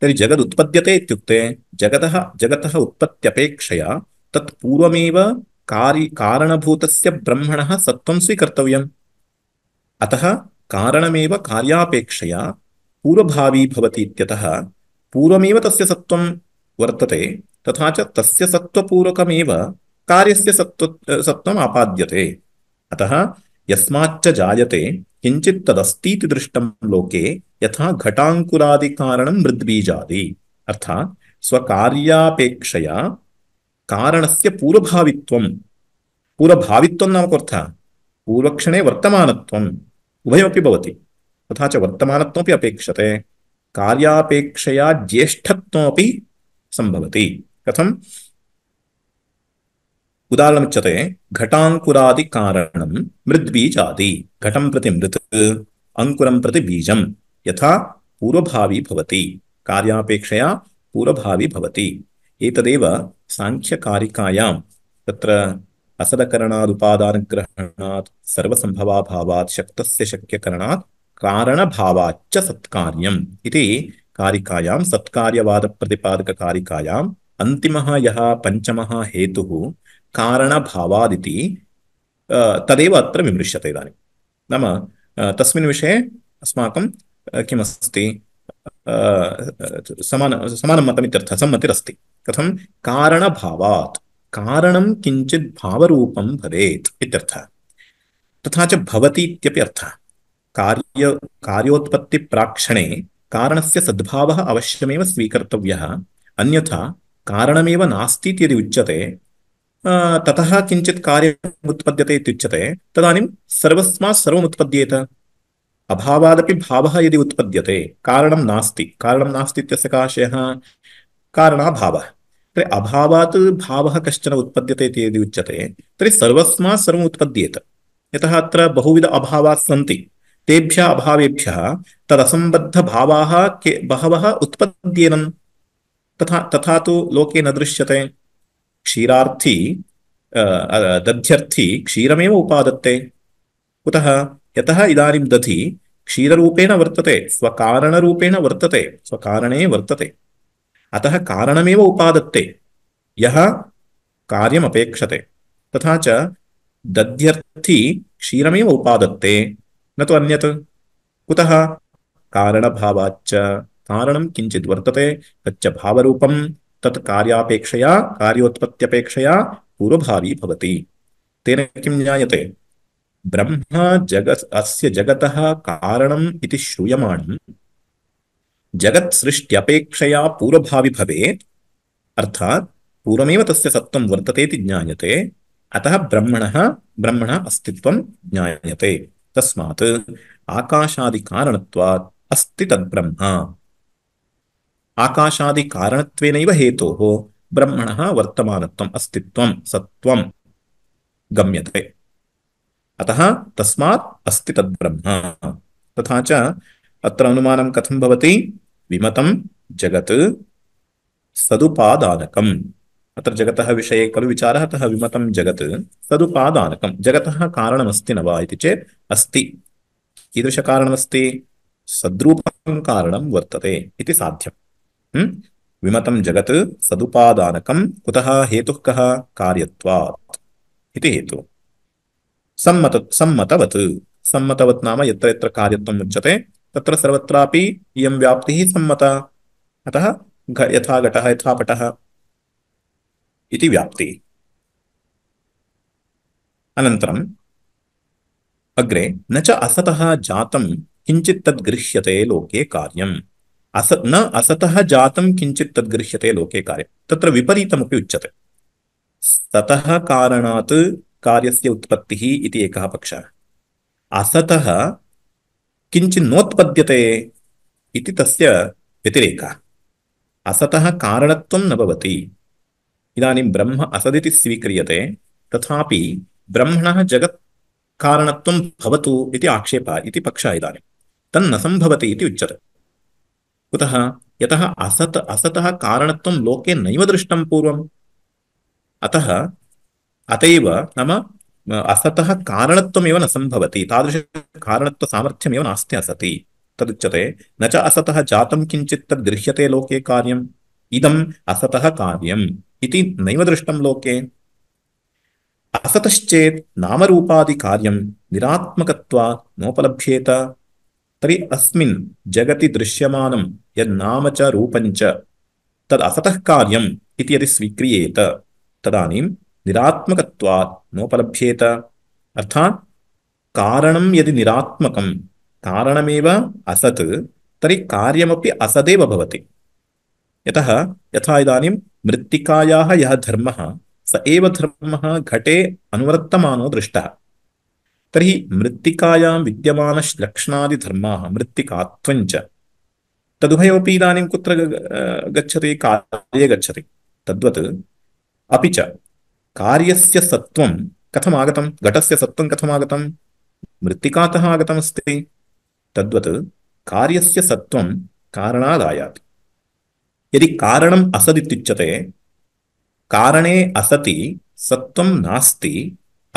तर्हि जगदुत्पद्यते इत्युक्ते जगतः जगतः उत्पत्त्यपेक्षया तत् पूर्वमेव कार्य कारणभूत ब्रह्मण सत्त्वं अतः कारणमेव कार्यापेक्षया पूर्वभावी भवति इत्यतः पूर्वमेव तस्य सत्त्वं वर्तते तथा च तस्य सत्त्वपूर्वकमेव कार्यस्य सत्त्व सत्त्वम् आपाद्यते अतः यस्माच्च जायते किञ्चित् तदस्तीति दृष्टं लोके यथा घटाङ्कुरादिकारणं मृद्बीजादि अर्थात् स्वकार्यापेक्षया कारण से पूर्वभाव पूर्वभाव नाम अर्थ पूर्वक्षणे वर्तमान उभयी तथा च वर्तमान अपेक्ष से कार्यापेक्षया संभवती कथम उदाहरणमुच्यते घटाकुरादि कारण मृद्बीजादि घटम प्रति मृत् अंकुर प्रति बीज यथा पूर्वभावी कार्यापेक्षया पूर्वभावी एक सांख्यकारिकायां तत्र असदकरणादुपादानग्रहणात् सर्वसम्भवाभावात् शक्तस्य शक्यकरणात् कारणभावाच्च सत्कार्यम् इति कारिकायां सत्कार्यवादप्रतिपादककारिकायाम् अन्तिमः यः पञ्चमः हेतुः कारणभावादिति तदेव अत्र विमृश्यते इदानीं नाम तस्मिन् विषये अस्माकं किमस्ति समान समानं मतमित्यर्थः सम्मतिरस्ति कथं कारणभावात् कारणं किञ्चित् भावरूपं भवेत् इत्यर्थः तथा च भवति इत्यपि अर्थः कार्य कार्योत्पत्तिप्राक्षणे कारणस्य सद्भावः अवश्यमेव स्वीकर्तव्यः अन्यथा कारणमेव नास्ति यदि उच्यते ततः किञ्चित् कार्यम् उत्पद्यते इत्युच्यते तदानीं सर्वमुत्पद्येत अभावादपि भावः यदि उत्पद्यते कारणं नास्ति कारणं नास्ति इत्यस्य काशयः कारणाभावः तर्हि अभावात् भावः कश्चन उत्पद्यते इति यदि उच्यते तर्हि सर्वस्मात् सर्वम् उत्पद्येत यतः अत्र बहुविध अभावाः सन्ति तेभ्यः अभावेभ्यः तदसम्बद्धभावाः के बहवः उत्पद्येनन् तथा तथा तु लोके न दृश्यते क्षीरार्थी दध्यर्थी क्षीरमेव उपादत्ते कुतः यतः इदानीं दधि क्षीररूपेण वर्तते स्वकारणरूपेण वर्तते स्वकारणे वर्तते अतः कारणमेव उपादत्ते यः कार्यमपेक्षते तथा च दध्यर्थी क्षीरमेव उपादत्ते न तु अन्यत् कुतः कारणभावाच्च कारणं किञ्चित् वर्तते तच्च भावरूपं तत् कार्यापेक्षया कार्योत्पत्त्यपेक्षया पूर्वभावी भवति तेन किं ज्ञायते ब्रह्मा जगत् अस्य जगत कारणम् इति श्रूयमाणम् जगत्सृष्ट्यपेक्षया पूर्वभावि भवेत् अर्थात् पूर्वमेव तस्य सत्त्वं वर्तते इति ज्ञायते अतः ब्रह्मणः ब्रह्मणः अस्तित्वं ज्ञायते तस्मात् आकाशादिकारणत्वात् अस्ति तद्ब्रह्म आकाशादिकारणत्वेनैव हेतोः ब्रह्मणः वर्तमानत्वम् अस्तित्वं सत्त्वं गम्यते अतः तस्मा अस्ति तद्ब्रह्म तथा च अत्र अनुमानं कथं भवति विमतं जगत् सदुपादानकम् अत्र जगतः विषये खलु विचारः अतः विमतं जगत् सदुपादानकं जगतः कारणमस्ति न वा इति चेत् अस्ति कीदृशकारणमस्ति सद्रूपं कारणं वर्तते इति साध्यम् विमतं जगत् सदुपादानकं कुतः हेतुः कः कार्यत्वात् इति हेतुः सम्मत सम्मतवत् सम्मतवत् नाम यत्र यत्र कार्यत्वम् उच्यते तत्र सर्वत्रापि इयं व्याप्तिः सम्मता अतः यथा घटः यथा पटः इति व्याप्ति अनन्तरम् अग्रे न च असतः जातं किञ्चित् तद्गृह्यते लोके कार्यम् अस न असतः जातं किञ्चित् तद्गृह्यते लोके कार्यं तत्र विपरीतमपि उच्यते सतः कारणात् कार्यस्य उत्पत्तिः इति एकः पक्षः असतः किञ्चिन्नोत्पद्यते इति तस्य व्यतिरेकः असतः कारणत्वं न भवति इदानीं ब्रह्म असदिति स्वीक्रियते तथापि ब्रह्मणः जगत् कारणत्वं भवतु इति आक्षेपः इति पक्षः इदानीं तन्न सम्भवति इति उच्यते कुतः यतः असत् असतः कारणत्वं लोके नैव दृष्टं पूर्वम् अतः अत एव नाम असतः कारणत्वमेव न सम्भवति तादृशकारणत्वसामर्थ्यमेव नास्ति असति तदुच्यते न च असत जात किञ्चित् तद्दृश्यते लोके कार्यम् इदम असत कार्यम् इति नैव दृष्टं लोके असतश्चेत् नामरूपादिकार्यं नोपलभ्येत तरी अस्म जगति दृश्यम यम च रूपं च तद् असतः यदि स्वीक्रियेत तदानीं निरात्मकत्वात् नोपलभ्येत अर्थात् कारणं यदि निरात्मकं कारणमेव असत् तर्हि कार्यमपि असदेव भवति यतः यथा इदानीं मृत्तिकायाः यः धर्मः स एव धर्मः घटे अनुवर्तमानो दृष्टः तर्हि मृत्तिकायां विद्यमानश्लक्षणादिधर्माः मृत्तिकात्वञ्च तदुभयमपि इदानीं कुत्र गच्छति कार्ये गच्छति तद्वत् अपि च कार्यस्य सत्त्वं कथम् आगतं घटस्य सत्त्वं कथम् आगतं मृत्तिकातः आगतमस्ति तद्वत् कार्यस्य सत्त्वं कारणादायाति यदि कारणम् असदित्युच्यते कारणे असति सत्त्वं नास्ति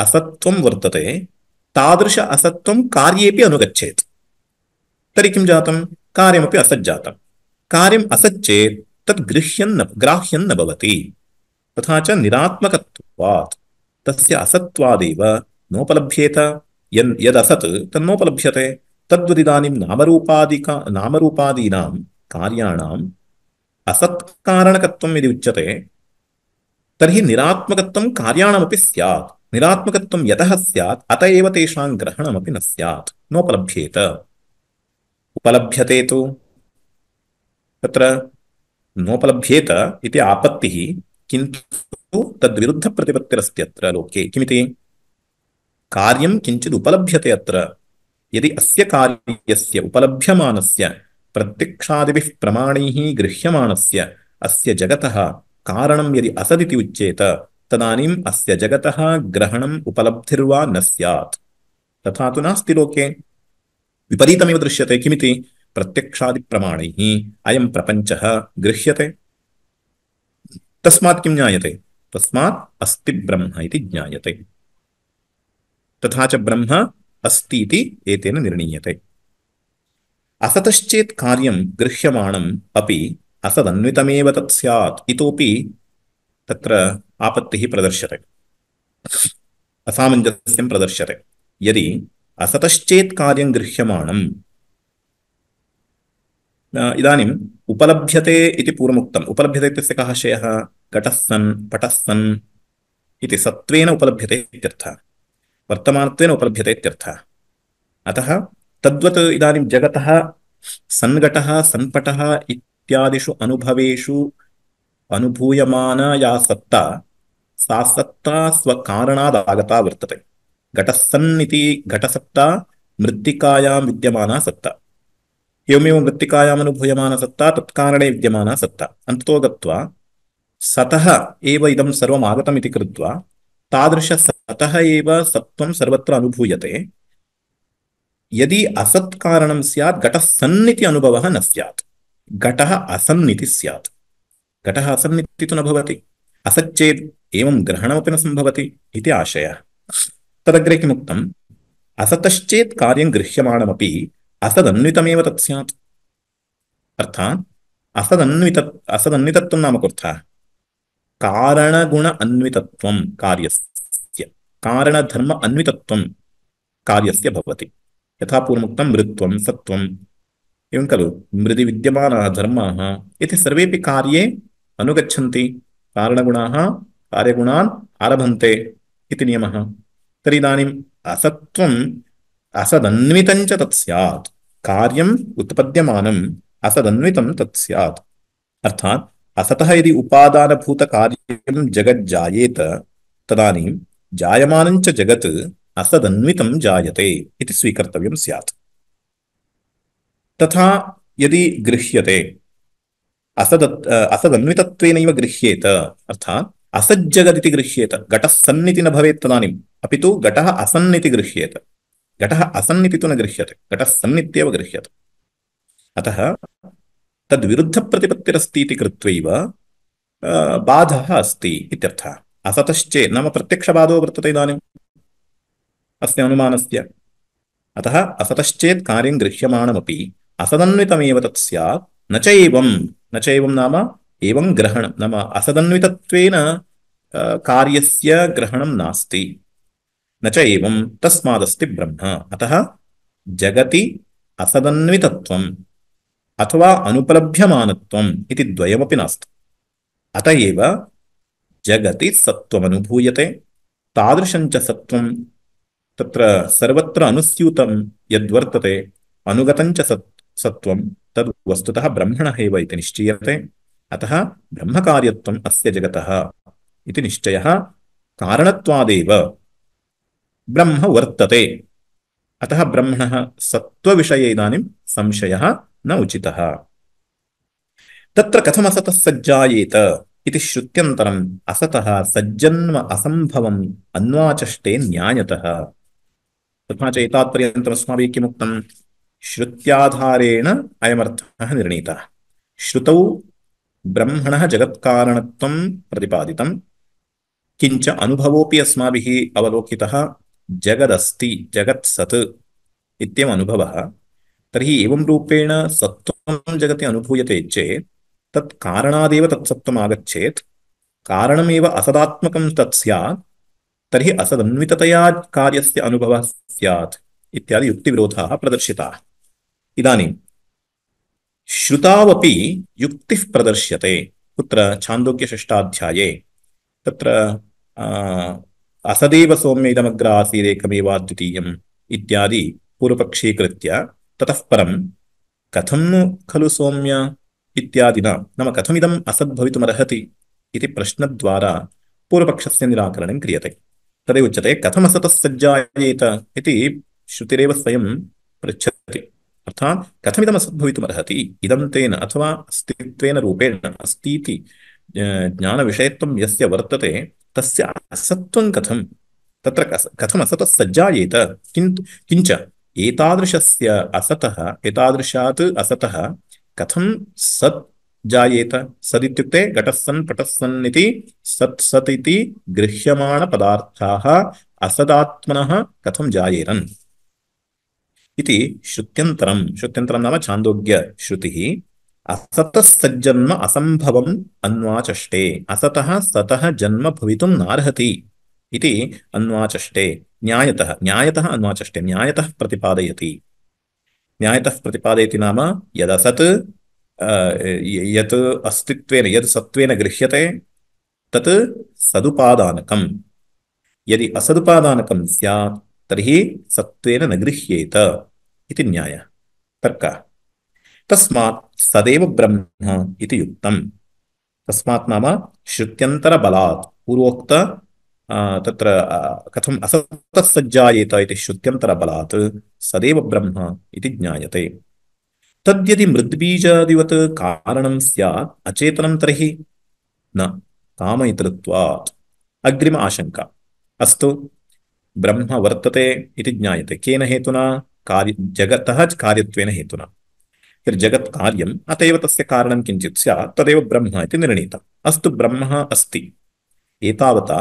असत्त्वं वर्तते तादृश असत्त्वं कार्येपि अनुगच्छेत् तर्हि किं जातं कार्यमपि असज्जातं कार्यम् असत् चेत् तद् गृह्यन्न ग्राह्यन्न भवति तथा च निरात्मक असत्वात् तस्य असत्वादेव नोपलभ्येत यन् यदसत् तन्नोपलभ्यते तद्वदिदानीं नामरूपादिका नामरूपादीनां कार्याणाम् असत्कारणकत्वम् यदि उच्यते तर्हि निरात्मकत्वं कार्याणामपि स्यात् निरात्मकत्वं यतः स्यात् अत एव तेषां ग्रहणमपि न स्यात् नोपलभ्येत उपलभ्यते तु तत्र नोपलभ्येत इति आपत्तिः किन्तु तो तद्विरुद्ध प्रतिपत्तिरस्त्यत्र लोके किमिति कार्यं किञ्चित् उपलभ्यते अत्र यदि अस्य कार्यस्य उपलभ्यमानस्य प्रत्यक्षादिभिः प्रमाणैः गृह्यमाणस्य अस्य जगतः कारणं यदि असदिति उच्येत तदानीम् अस्य जगतः ग्रहणम् उपलब्धिर्वा न स्यात् तथा तु नास्ति लोके विपरीतमेव दृश्यते किमिति प्रत्यक्षादिप्रमाणैः अयं प्रपञ्चः गृह्यते तस्मात् किं ज्ञायते तस्मा अस्ति ब्रह्म ज्ञाते तथा च ब्रह्म अस्ती इति असतचे निर्णीयते असतश्चेत् अभी असदन्वतमे अपि असदन्वितमेव तत् स्यात् इतोपि यदि असतचे कार्य गृह्यमाणम् इदानीम् उपलभ्यते पूर्व उक्त उपलभ्यते कह कः ಘಟಸ್ಸನ್ ಪಟಸ್ಸನ್ ಇತಿ ಸತ್ವೇನ ಉಪಲಭ್ಯತೆ ಇತ್ಯರ್ಥ ವರ್ತಮಾನತ್ವೇನ ಉಪಲಭ್ಯತೆ ಇತ್ಯರ್ಥ ಅತಃ ತದ್ವತ್ ಇದಾನಿಂ ಜಗತಃ ಸನ್ಘಟಃ ಸನ್ಪಟಃ ಇತ್ಯಾದಿಷು ಅನುಭವೇಷು ಅನುಭೂಯಮಾನ ಯಾ ಸತ್ತಾ ಸಾ ಸತ್ತಾ ಆಗತ ವರ್ತತೆ ಘಟಸ್ಸನ್ ಇತಿ ಘಟಸತ್ತಾ ಮೃತ್ತಿಕಾಯಾಂ ವಿದ್ಯಮಾನ ಸತ್ತ ಸತ್ತಾ ಮೃತ್ತಿಕಾಯಾಮನುಭೂಯಮಾನ मृत्तिकायामनुभूयमानसत्ता तत्कारणे ವಿದ್ಯಮಾನ ಸತ್ತ ಅಂತತೋ ಗತ್ವಾ సతః ఏవ ఇదం సర్వం ఆగతం ఇది కృత్వా తాదృశ సతః ఏవ సత్వం సర్వత్ర అనుభూయతే యది అసత్ కారణం స్యాత్ ఘట సన్నితి అనుభవ న స్యాత్ ఘట అసన్నితి స్యాత్ ఘట అసన్నితి తు నభవతి అసచ్చేద్ ఏం గ్రహణమపి సంభవతి ఇది ఆశయ తదగ్రే కిముక్తం అసతశ్చేత్ కార్యం గృహ్యమాణమపి అసదన్వితమే తత్ స్యాత్ అర్థాత్ అసదన్విత అసదన్వితత్వం నామ कारणगुण अन्वितत्वं कार्य कारणधर्म अन्वितत्वं कार्यस्य भवति यथा पूर्वोक्तं मृत्वं सत्त्वम् एवं खलु मृदि विद्यम धर्माः ये सर्वे कार्य अनुगच्छन्ति कारणगुणाः कार्यगुणान् आरभन्ते इति नियमः तर्हि इदानीम् असत्त्वम् असदन्वितं च तत् स्यात् कार्यम् असतः यदि उपादानभूतकार्यं जगज्जायेत तदानीं जायमानं च जगत् असदन्वितं जायते इति स्वीकर्तव्यं स्यात् तथा यदि गृह्यते असद असदन्वितत्वेनैव गृह्येत अर्थात् असज्जगदिति गृह्येत घटः सन्निति न भवेत् तदानीम् अपि तु घटः असन्निति गृह्येत घटः असन्निति तु न गृह्यते घटः सन्नित्येव गृह्यते अतः तद्विरुद्धप्रतिपत्तिरस्तीति प्रतिपत्तिरस्ती कृत्व बाध इत्यर्थः असतश्चेत् नाम प्रत्यक्षबाधो वर्तते इदानीम् अस्य अनुमानस्य अतः असतश्चेत् कार्यं गृह्यमाणमपि असदन्वितमेव तत् न चं न चं नाम एवं ग्रहणं नाम असदन्वितत्वेन कार्यस्य ग्रहणं नास्ति न चं तस्मादस्ति ब्रह्म अतः जगति असदन्वितत्वं अथवा अनुपलभ्यमानत्वम् इति द्वयमपि नास्ति अत एव जगति सत्त्वमनुभूयते तादृशञ्च सत्त्वं तत्र सर्वत्र अनुस्यूतं यद्वर्तते अनुगतञ्च सत् सत्त्वं तद् वस्तुतः ब्रह्मणः एव इति निश्चीयते अतः ब्रह्मकार्यत्वम् अस्य जगतः इति निश्चयः कारणत्वादेव ब्रह्म वर्तते अतः ब्रह्मणः सत्त्वविषये इदानीं संशय न उचि त्र कथमसतः सज्जायेत इति श्रुत्यन्तरम् असतः सज्जन्म असम्भवम् अन्वाचष्टे न्यायतः तथा च एतावत्पर्यन्तमस्माभिः श्रुत्याधारेण अयमर्थः निर्णीतः श्रुतौ ब्रह्मण जगत्कारणत्वं प्रतिपादितं किञ्च अनुभवोऽपि अस्माभिः अवलोकितः जगदस्ति जगत्सत् इत्ययम् अनुभवः सत्व जगति अनुभूयते चेत् तत् कारणादेव तत्सत्त्वम् आगच्छेत् कारणमेव असदात्मकं तत् स्यात् तर्हि असदन्विततया कार्यस्य अनुभवः स्यात् इत्यादि युक्तिविरोधाः प्रदर्शिताः इदानीं श्रुतावपि युक्तिः प्रदर्श्यते कुत्र छान्दोग्यषष्ठाध्याये तत्र असदेव सौम्य इदमग्र आसीदेकमेवाद्वितीयम् इत्यादि पूर्वपक्षीकृत्य ततः परं कथं खलु सौम्य इत्यादिना नाम कथमिदम् असद् भवितुमर्हति इति प्रश्नद्वारा पूर्वपक्षस्य निराकरणं क्रियते तदेवोच्यते कथमसतः सज्जायेत इति श्रुतिरेव स्वयं पृच्छति अर्थात् कथमिदमसद् भवितुमर्हति इदं तेन अथवा अस्तित्वेन रूपेण अस्तीति ज्ञानविषयत्वं यस्य वर्तते तस्य असत्वं कथं तत्र कथम् असतः सज्जायेत किन्तु किञ्च एतादृशस्य असतः एतादृशात् असतः कथं सत् जायेत सदित्युक्ते घटस्सन् पटस्सन् इति सत् सत् इति गृह्यमाणपदार्थाः असदात्मनः कथं जायेरन् इति श्रुत्यन्तरं श्रुत्यन्तरं नाम छान्दोग्यश्रुतिः असत सज्जन्म असंभव अन्वाचष्टे असत सत जन्म भवितुम नार्हति इति अन्वाचष्टे न्यायतः न्यायतः अन्वाचष्टे न्यायतः प्रतिपादयति न्यायतः प्रतिपादयति नाम यदसत् यत् अस्तित्वेन यत् सत्त्वेन गृह्यते तत् सदुपादानकम् यदि असदुपादानकं स्यात् तर्हि सत्त्वेन न गृह्येत इति न्यायः तर्कः तस्मात् सदैव ब्रह्म इति युक्तम तस्मात् नाम श्रुत्यन्तरबलात् पूर्वोक्त तत्र कथम् असतः सज्जायेत इति श्रुत्यन्तरबलात् सदैव ब्रह्म इति ज्ञायते तद्यदि मृद्बीजादिवत् कारणं स्यात् अचेतनं तर्हि न कामयितृत्वात् अग्रिम आशंका अस्तु ब्रह्म वर्तते इति ज्ञायते केन हेतुना कार्य जगतः कार्यत्वेन हेतुना जगत कार्यम कार्यम् अत एव तस्य कारणं किञ्चित् स्यात् तदेव ब्रह्म इति निर्णीतम् अस्तु ब्रह्म अस्ति एतावता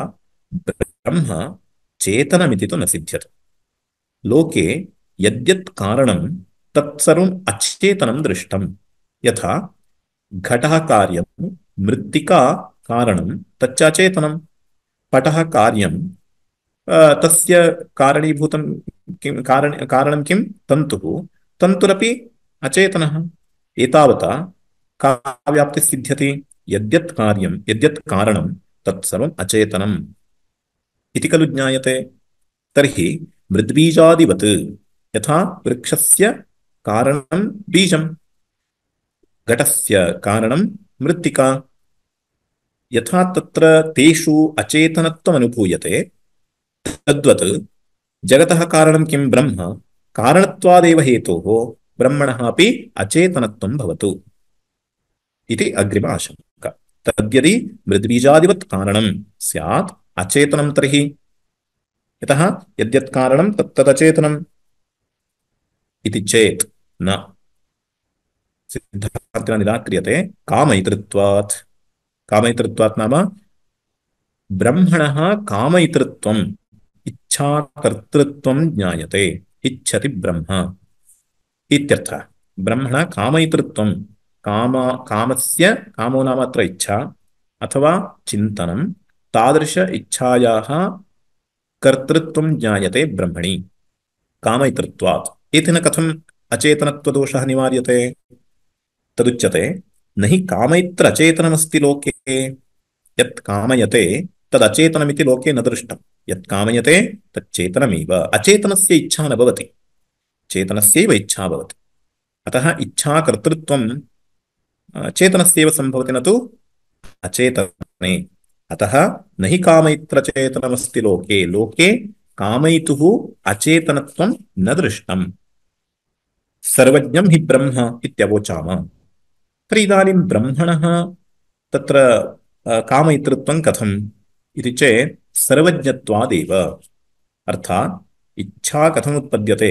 ब्रह्म चेतनमिति तु न सिद्ध्यते लोके यद्यत् कारणं तत्सर्वम् अचेतनं दृष्टं यथा घटः कार्यं मृत्तिका कारणं तच्च पटः कार्यं तस्य कारणीभूतं किं कारण कारणं किं तन्तुः तन्तुरपि अचेतन एतावता काव्याप्तिसिद्ध्यति यद्यत् कार्यं यद्यत् कारणं तत्सर्वम् अचेतनम् इति खलु ज्ञायते तर्हि मृद्बीजादिवत् यथा वृक्षस्य कारणं बीजं घटस्य कारणं मृत्तिका यथा तत्र तेषु अचेतनत्वमनुभूयते तद्वत् जगतः कारणं किं ब्रह्म कारणत्वादेव हेतोः ब्रह्मण अभी अचेतन भवतु इति अग्रिम आशंका तद्यदि मृद्बीजादिवत् कारणं स्यात् अचेतनं तर्हि यतः यद्यत् कारणं तत्तदचेतनम् न सिद्धान्तिना निराक्रियते कामयितृत्वात् कामयितृत्वात् नाम ब्रह्मणः कामयितृत्वम् इच्छाकर्तृत्वं ज्ञायते इच्छति ब्रह्म इत्यर्थः ब्रह्मणा कामयितृत्वं काम कामस्य कामो नाम अत्र इच्छा अथवा चिन्तनं तादृश इच्छायाः कर्तृत्वं ज्ञायते ब्रह्मणि कामयितृत्वात् एतेन कथम् अचेतनत्वदोषः निवार्यते तदुच्यते न हि कामयित्रचेतनमस्ति लोके यत् कामयते तदचेतनमिति लोके न दृष्टं यत् कामयते तच्चेतनमेव अचेतनस्य इच्छा न भवति चेतनस्यैव इच्छा भवति अतः इच्छाकर्तृत्वं चेतनस्यैव सम्भवति न तु अचेतने अतः न हि कामयित्रचेतनमस्ति लोके लोके कामयितुः अचेतन न दृष्ट सर्वज्ञं हि ब्रह्म इत्यवोचाम तर्हि इदानीं ब्रह्मणः तत्र कामयितृत्वं कथम् इति चेत् सर्वज्ञत्वादेव अर्थात् इच्छा कथमुत्पद्यते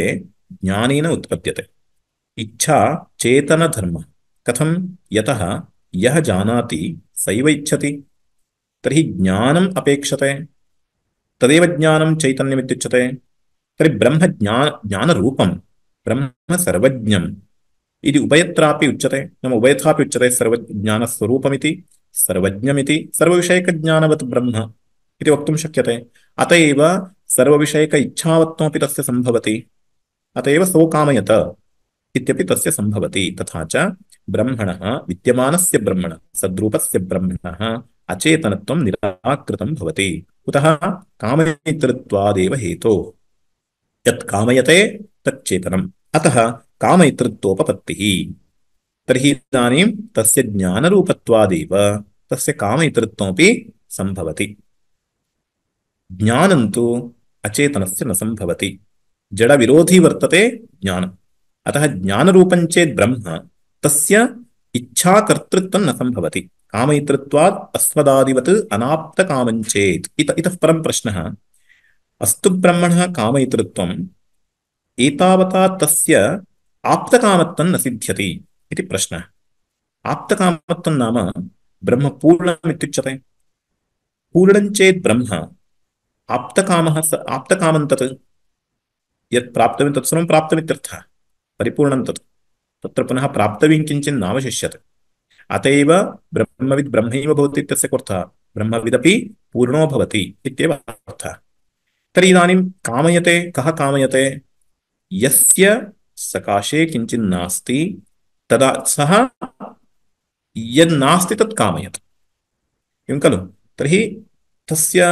ज्ञान उत्पद्यते इच्छा चेतनधर्म कथम यतः यः जानाति सैव इच्छति तर्हि ज्ञानम् अपेक्षते तदेव ज्ञानं चैतन्यमित्युच्यते तर्हि ब्रह्मज्ञा ज्ञानरूपं ब्रह्म सर्वज्ञम् इति उभयत्रापि उच्यते नाम उभयथापि उच्यते सर्वज्ञानस्वरूपमिति सर्वज्ञमिति सर्वविषयकज्ञानवत् ब्रह्म इति वक्तुं शक्यते अत एव सर्वविषयक इच्छावत्वमपि तस्य सम्भवति अतएव एव सोकामयत इत्यपि तस्य सम्भवति तथा च ब्रह्मणः से ब्रह्मण सद्रूपस्य ब्रह्मणः अचेतनत्वं निराकृतं भवति कुतः कामयितृत्वादेव हेतो यत् कामयते अतः कामयितृत्वोपपत्तिः तर्हि इदानीं तस्य ज्ञानरूपत्वादेव तस्य कामयितृत्वमपि सम्भवति ज्ञानं तु अचेतनस्य न संभवती जड़ विरोधी वर्तते ज्ञान अतः ज्ञानरूपं चेत् ब्रह्म तस्य इच्छाकर्तृत्वं न सम्भवति कामयितृत्वात् अस्मदादिवत् अनाप्तकामं चेत् इत इतः परं प्रश्नः अस्तु ब्रह्मणः कामयितृत्वम् एतावता तस्य आप्तकामत्वं न सिद्ध्यति इति प्रश्नः आप्तकामत्वं नाम ब्रह्म पूर्णम् इत्युच्यते पूर्णं चेत् ब्रह्म आप्तकामः स आप्तकामं तत् यत् प्राप्तव्यं तत्सर्वं प्राप्तमित्यर्थः परिपूर्णं तत् तत्र पुनः प्राप्तव्यं किञ्चिन् नावशिष्यते अत ब्रह्मविद् ब्रह्मैव भवति इत्यस्य कुर्थः ब्रह्मविदपि पूर्णो भवति इत्येव अर्थः तर्हि इदानीं कामयते कः कामयते यस्य सकाशे किञ्चिन्नास्ति तदा सः यन्नास्ति तत् कामयत् एवं खलु तर्हि तस्य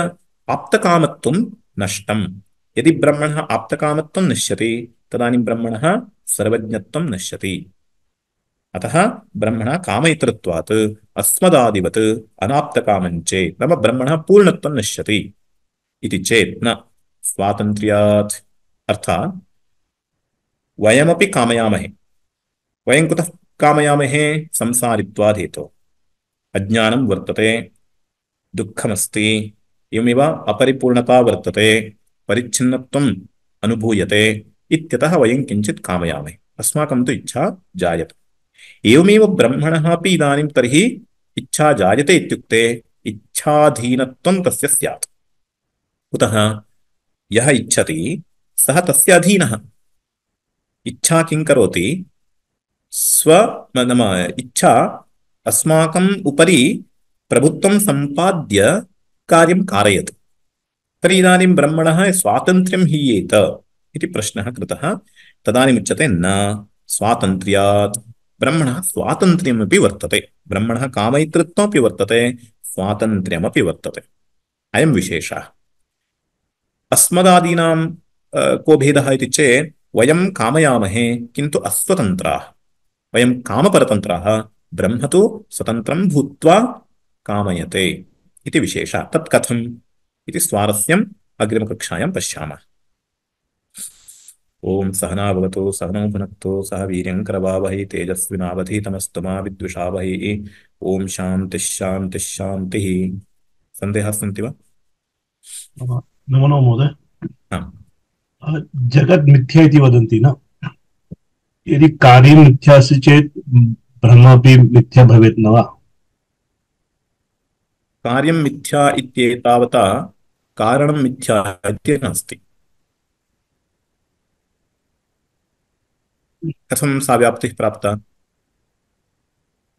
आप्तकामत्वं नष्टम् यदि ब्रह्मण आप्तकामत्वं नश्यति तदानीं ब्रह्मणः सर्वज्ञत्वं नश्यति अतः ब्रह्मण कामयितृत्वात् अस्मदादिवत् अनाप्तकामं चेत् नाम ब्रह्मणः पूर्णत्वं नश्यति इति चेत् न स्वातन्त्र्यात् अर्थात् वयमपि कामयामहे वयं कुतः कामयामहे संसारित्वाधेतो अज्ञानं वर्तते दुःखमस्ति इमिव अपरिपूर्णता वर्तते परिच्छिन्नत्वम् अनुभूयते इत्यतः वयं किञ्चित् कामयामहे अस्माकं तु इच्छा जायते एवमेव ब्रह्मणः अपि इदानीं तर्हि इच्छा जायते इत्युक्ते इच्छाधीनत्वं तस्य स्यात् कुतः यः इच्छति सः तस्य अधीनः इच्छा किं करोति स्व नाम इच्छा अस्माकम् उपरि प्रभुत्वं सम्पाद्य कार्यं कारयति तर्हि इदानीं ब्रह्मणः स्वातन्त्र्यं हीयेत इति प्रश्नः कृतः तदानीमुच्यते न स्वातन्त्र्यात् ब्रह्मणः स्वातन्त्र्यमपि वर्तते ब्रह्मण कामयितृत्वमपि वर्तते स्वातन्त्र्यमपि वर्तते अयं विशेषः अस्मदादीनां को भेदः इति चेत् वयं कामयामहे किन्तु अस्वतन्त्राः वयं कामपरतन्त्राः ब्रह्म तो स्वतंत्र भूत कामयते विशेष विशेषः इति स्वारस्यम् अग्रिमकक्षायां पश्यामः ॐ सहना भवतु सहनौ भुनक्तु सह वीर्यङ्करवावहै तेजस्विनावधीतमस्तु मा विद्विषावहै ॐ शान्तिश्शान्तिश्शान्तिः सन्देहाः सन्ति वा नमो नमो महोदय जगत् मिथ्या इति वदन्ति न यदि कार्यं मिथ्या अस्ति चेत् ब्रह्म अपि मिथ्या भवेत् न वा कार्यं मिथ्या इत्येतावता कारणं मिथ्या इति नास्ति कथं सा व्याप्तिः प्राप्ता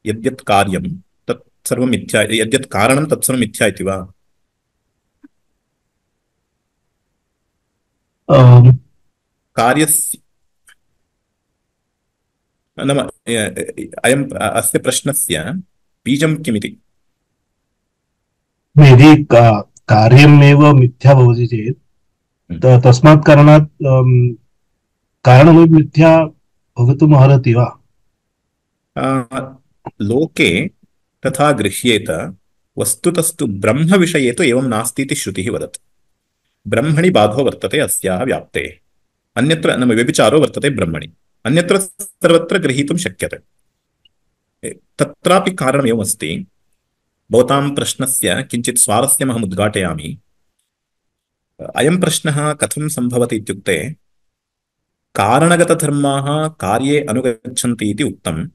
यद्यत् कार्यं तत् सर्वं मिथ्या यद्यत् कारणं तत्सर्वं मिथ्या इति वा कार्यस्य नाम अयम् अस्य प्रश्नस्य बीजं किमिति यदि कार्यमेव मिथ्या भवति चेत् हम्म। तस्मात् कारणात् अं, कारणमपि मिथ्या भवितुम् अर्हति वा लोके तथा गृह्येत वस्तुतस्तु ब्रह्मविषये तु एवं नास्ति इति श्रुतिः वदति ब्रह्मणि बाधो वर्तते अस्याः व्याप्तेः अन्यत्र नाम व्यभिचारो वर्तते ब्रह्मणि अन्यत्र सर्वत्र गृहीतुं शक्यते तत्रापि कारणमेवमस्ति प्रश्न से किञ्चित् स्वारस्यम उद्घाटयामि अयं प्रश्नः कथं सम्भवति इत्युक्ते कारणगतधर्माः कार्ये अनुगच्छन्ति इति उक्तं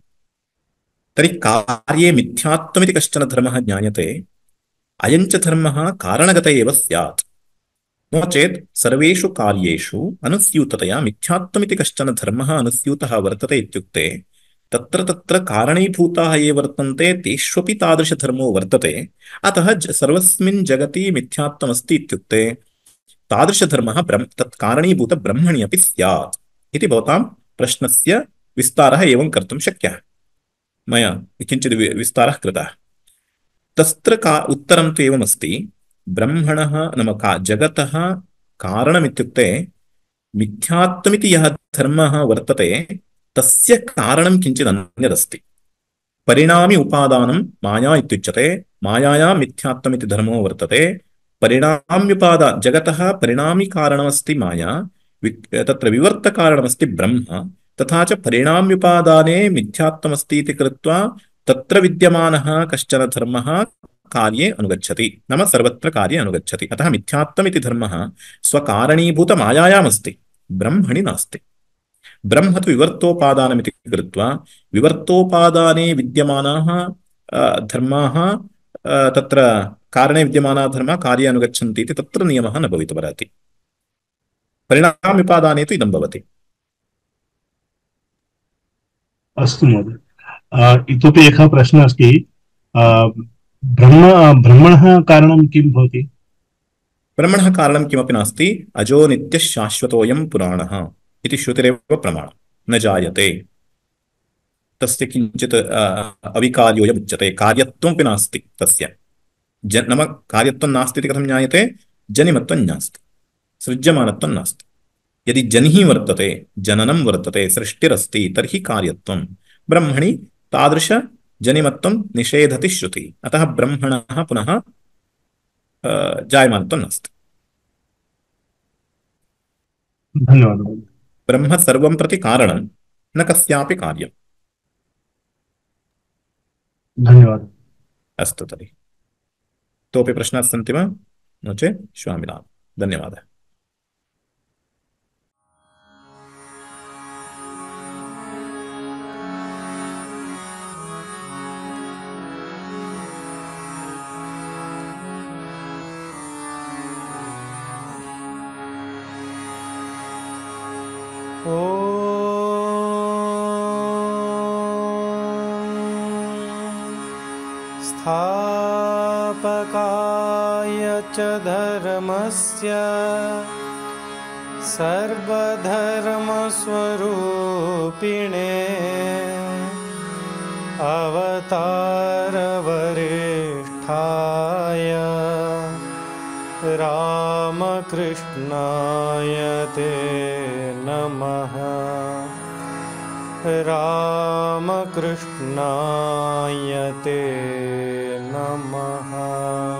कार्ये मिथ्यात्वमिति कश्चन धर्मः ज्ञायते अयं च कारणगत एव स्यात् नो चेत् सर्वेषु कार्येषु अनुस्यूततया मिथ्यात्वमिति कश्चन धर्मः अनुस्यूतः वर्तते इत्युक्ते तत्र तत्र कारणीभूताः ये वर्तन्ते तेष्वपि तादृशधर्मो वर्तते अतः सर्वस्मिन् जगति मिथ्यात्वमस्ति इत्युक्ते तादृशधर्मः ब्रह्म तत् तत्कारणीभूतब्रह्मणि अपि स्यात् इति भवतां प्रश्नस्य विस्तारः एवं कर्तुं शक्यः मया किञ्चित् विस्तारः कृतः तत्र का उत्तरं तु एवमस्ति ब्रह्मणः नाम का जगतः कारणमित्युक्ते मिथ्यात्वमिति यः धर्मः वर्तते तस्य कारणं किञ्चिदन्यदस्ति परिणामि उपादानं माया इत्युच्यते मायायां मिथ्यात्वमिति धर्मो वर्तते परिणाम्युपादा जगतः परिणामि कारणमस्ति माया तत्र विवर्तकारणमस्ति ब्रह्म तथा च परिणाम्युपादाने मिथ्यात्वमस्ति इति कृत्वा तत्र विद्यमानः कश्चन धर्मः कार्ये अनुगच्छति नाम सर्वत्र कार्ये अनुगच्छति अतः मिथ्यात्वमिति धर्मः स्वकारणीभूतमायायामस्ति ब्रह्मणि नास्ति ब्रह्म तो विवर्तोपादानमिति कृत्वा विवर्तोपादाने विद्यमानाः धर्माः तत्र कारणे विद्यमानाः धर्माः कार्ये अनुगच्छन्ति इति तत्र नियमः न भवितुमर्हति परिणामविपादाने तु इदं भवति अस्तु महोदय इतोपि एकः प्रश्नः अस्ति ब्रह्म ब्रह्मणः कारणं किं भवति ब्रह्मणः कारणं किमपि नास्ति अजो नित्यः शाश्वतोऽयं पुराणः इति श्रुतिरेव प्रमाण न जायते तस्य किञ्चित् अविकार्योऽयमुच्यते कार्यत्वमपि नास्ति तस्य जन नाम कार्यत्वं नास्ति इति कथं ज्ञायते जनिमत्वं नास्ति सृज्यमानत्वं नास्ति यदि जनिः वर्तते जननं वर्तते सृष्टिरस्ति तर्हि कार्यत्वं ब्रह्मणि तादृशजनिमत्वं निषेधति श्रुति अतः ब्रह्मणः पुनः जायमानत्वं नास्ति धन्यवादः ब्रह्म सर्व प्रति कारण न क्या कार्य धन्यवाद अस्त तरी तो प्रश्न सी वो नो चेत् धन्यवाद च धर्मस्य सर्वधर्मस्वरूपिणे अवतारवरिष्ठाय रामकृष्णायते नमः रामकृष्णायते नमः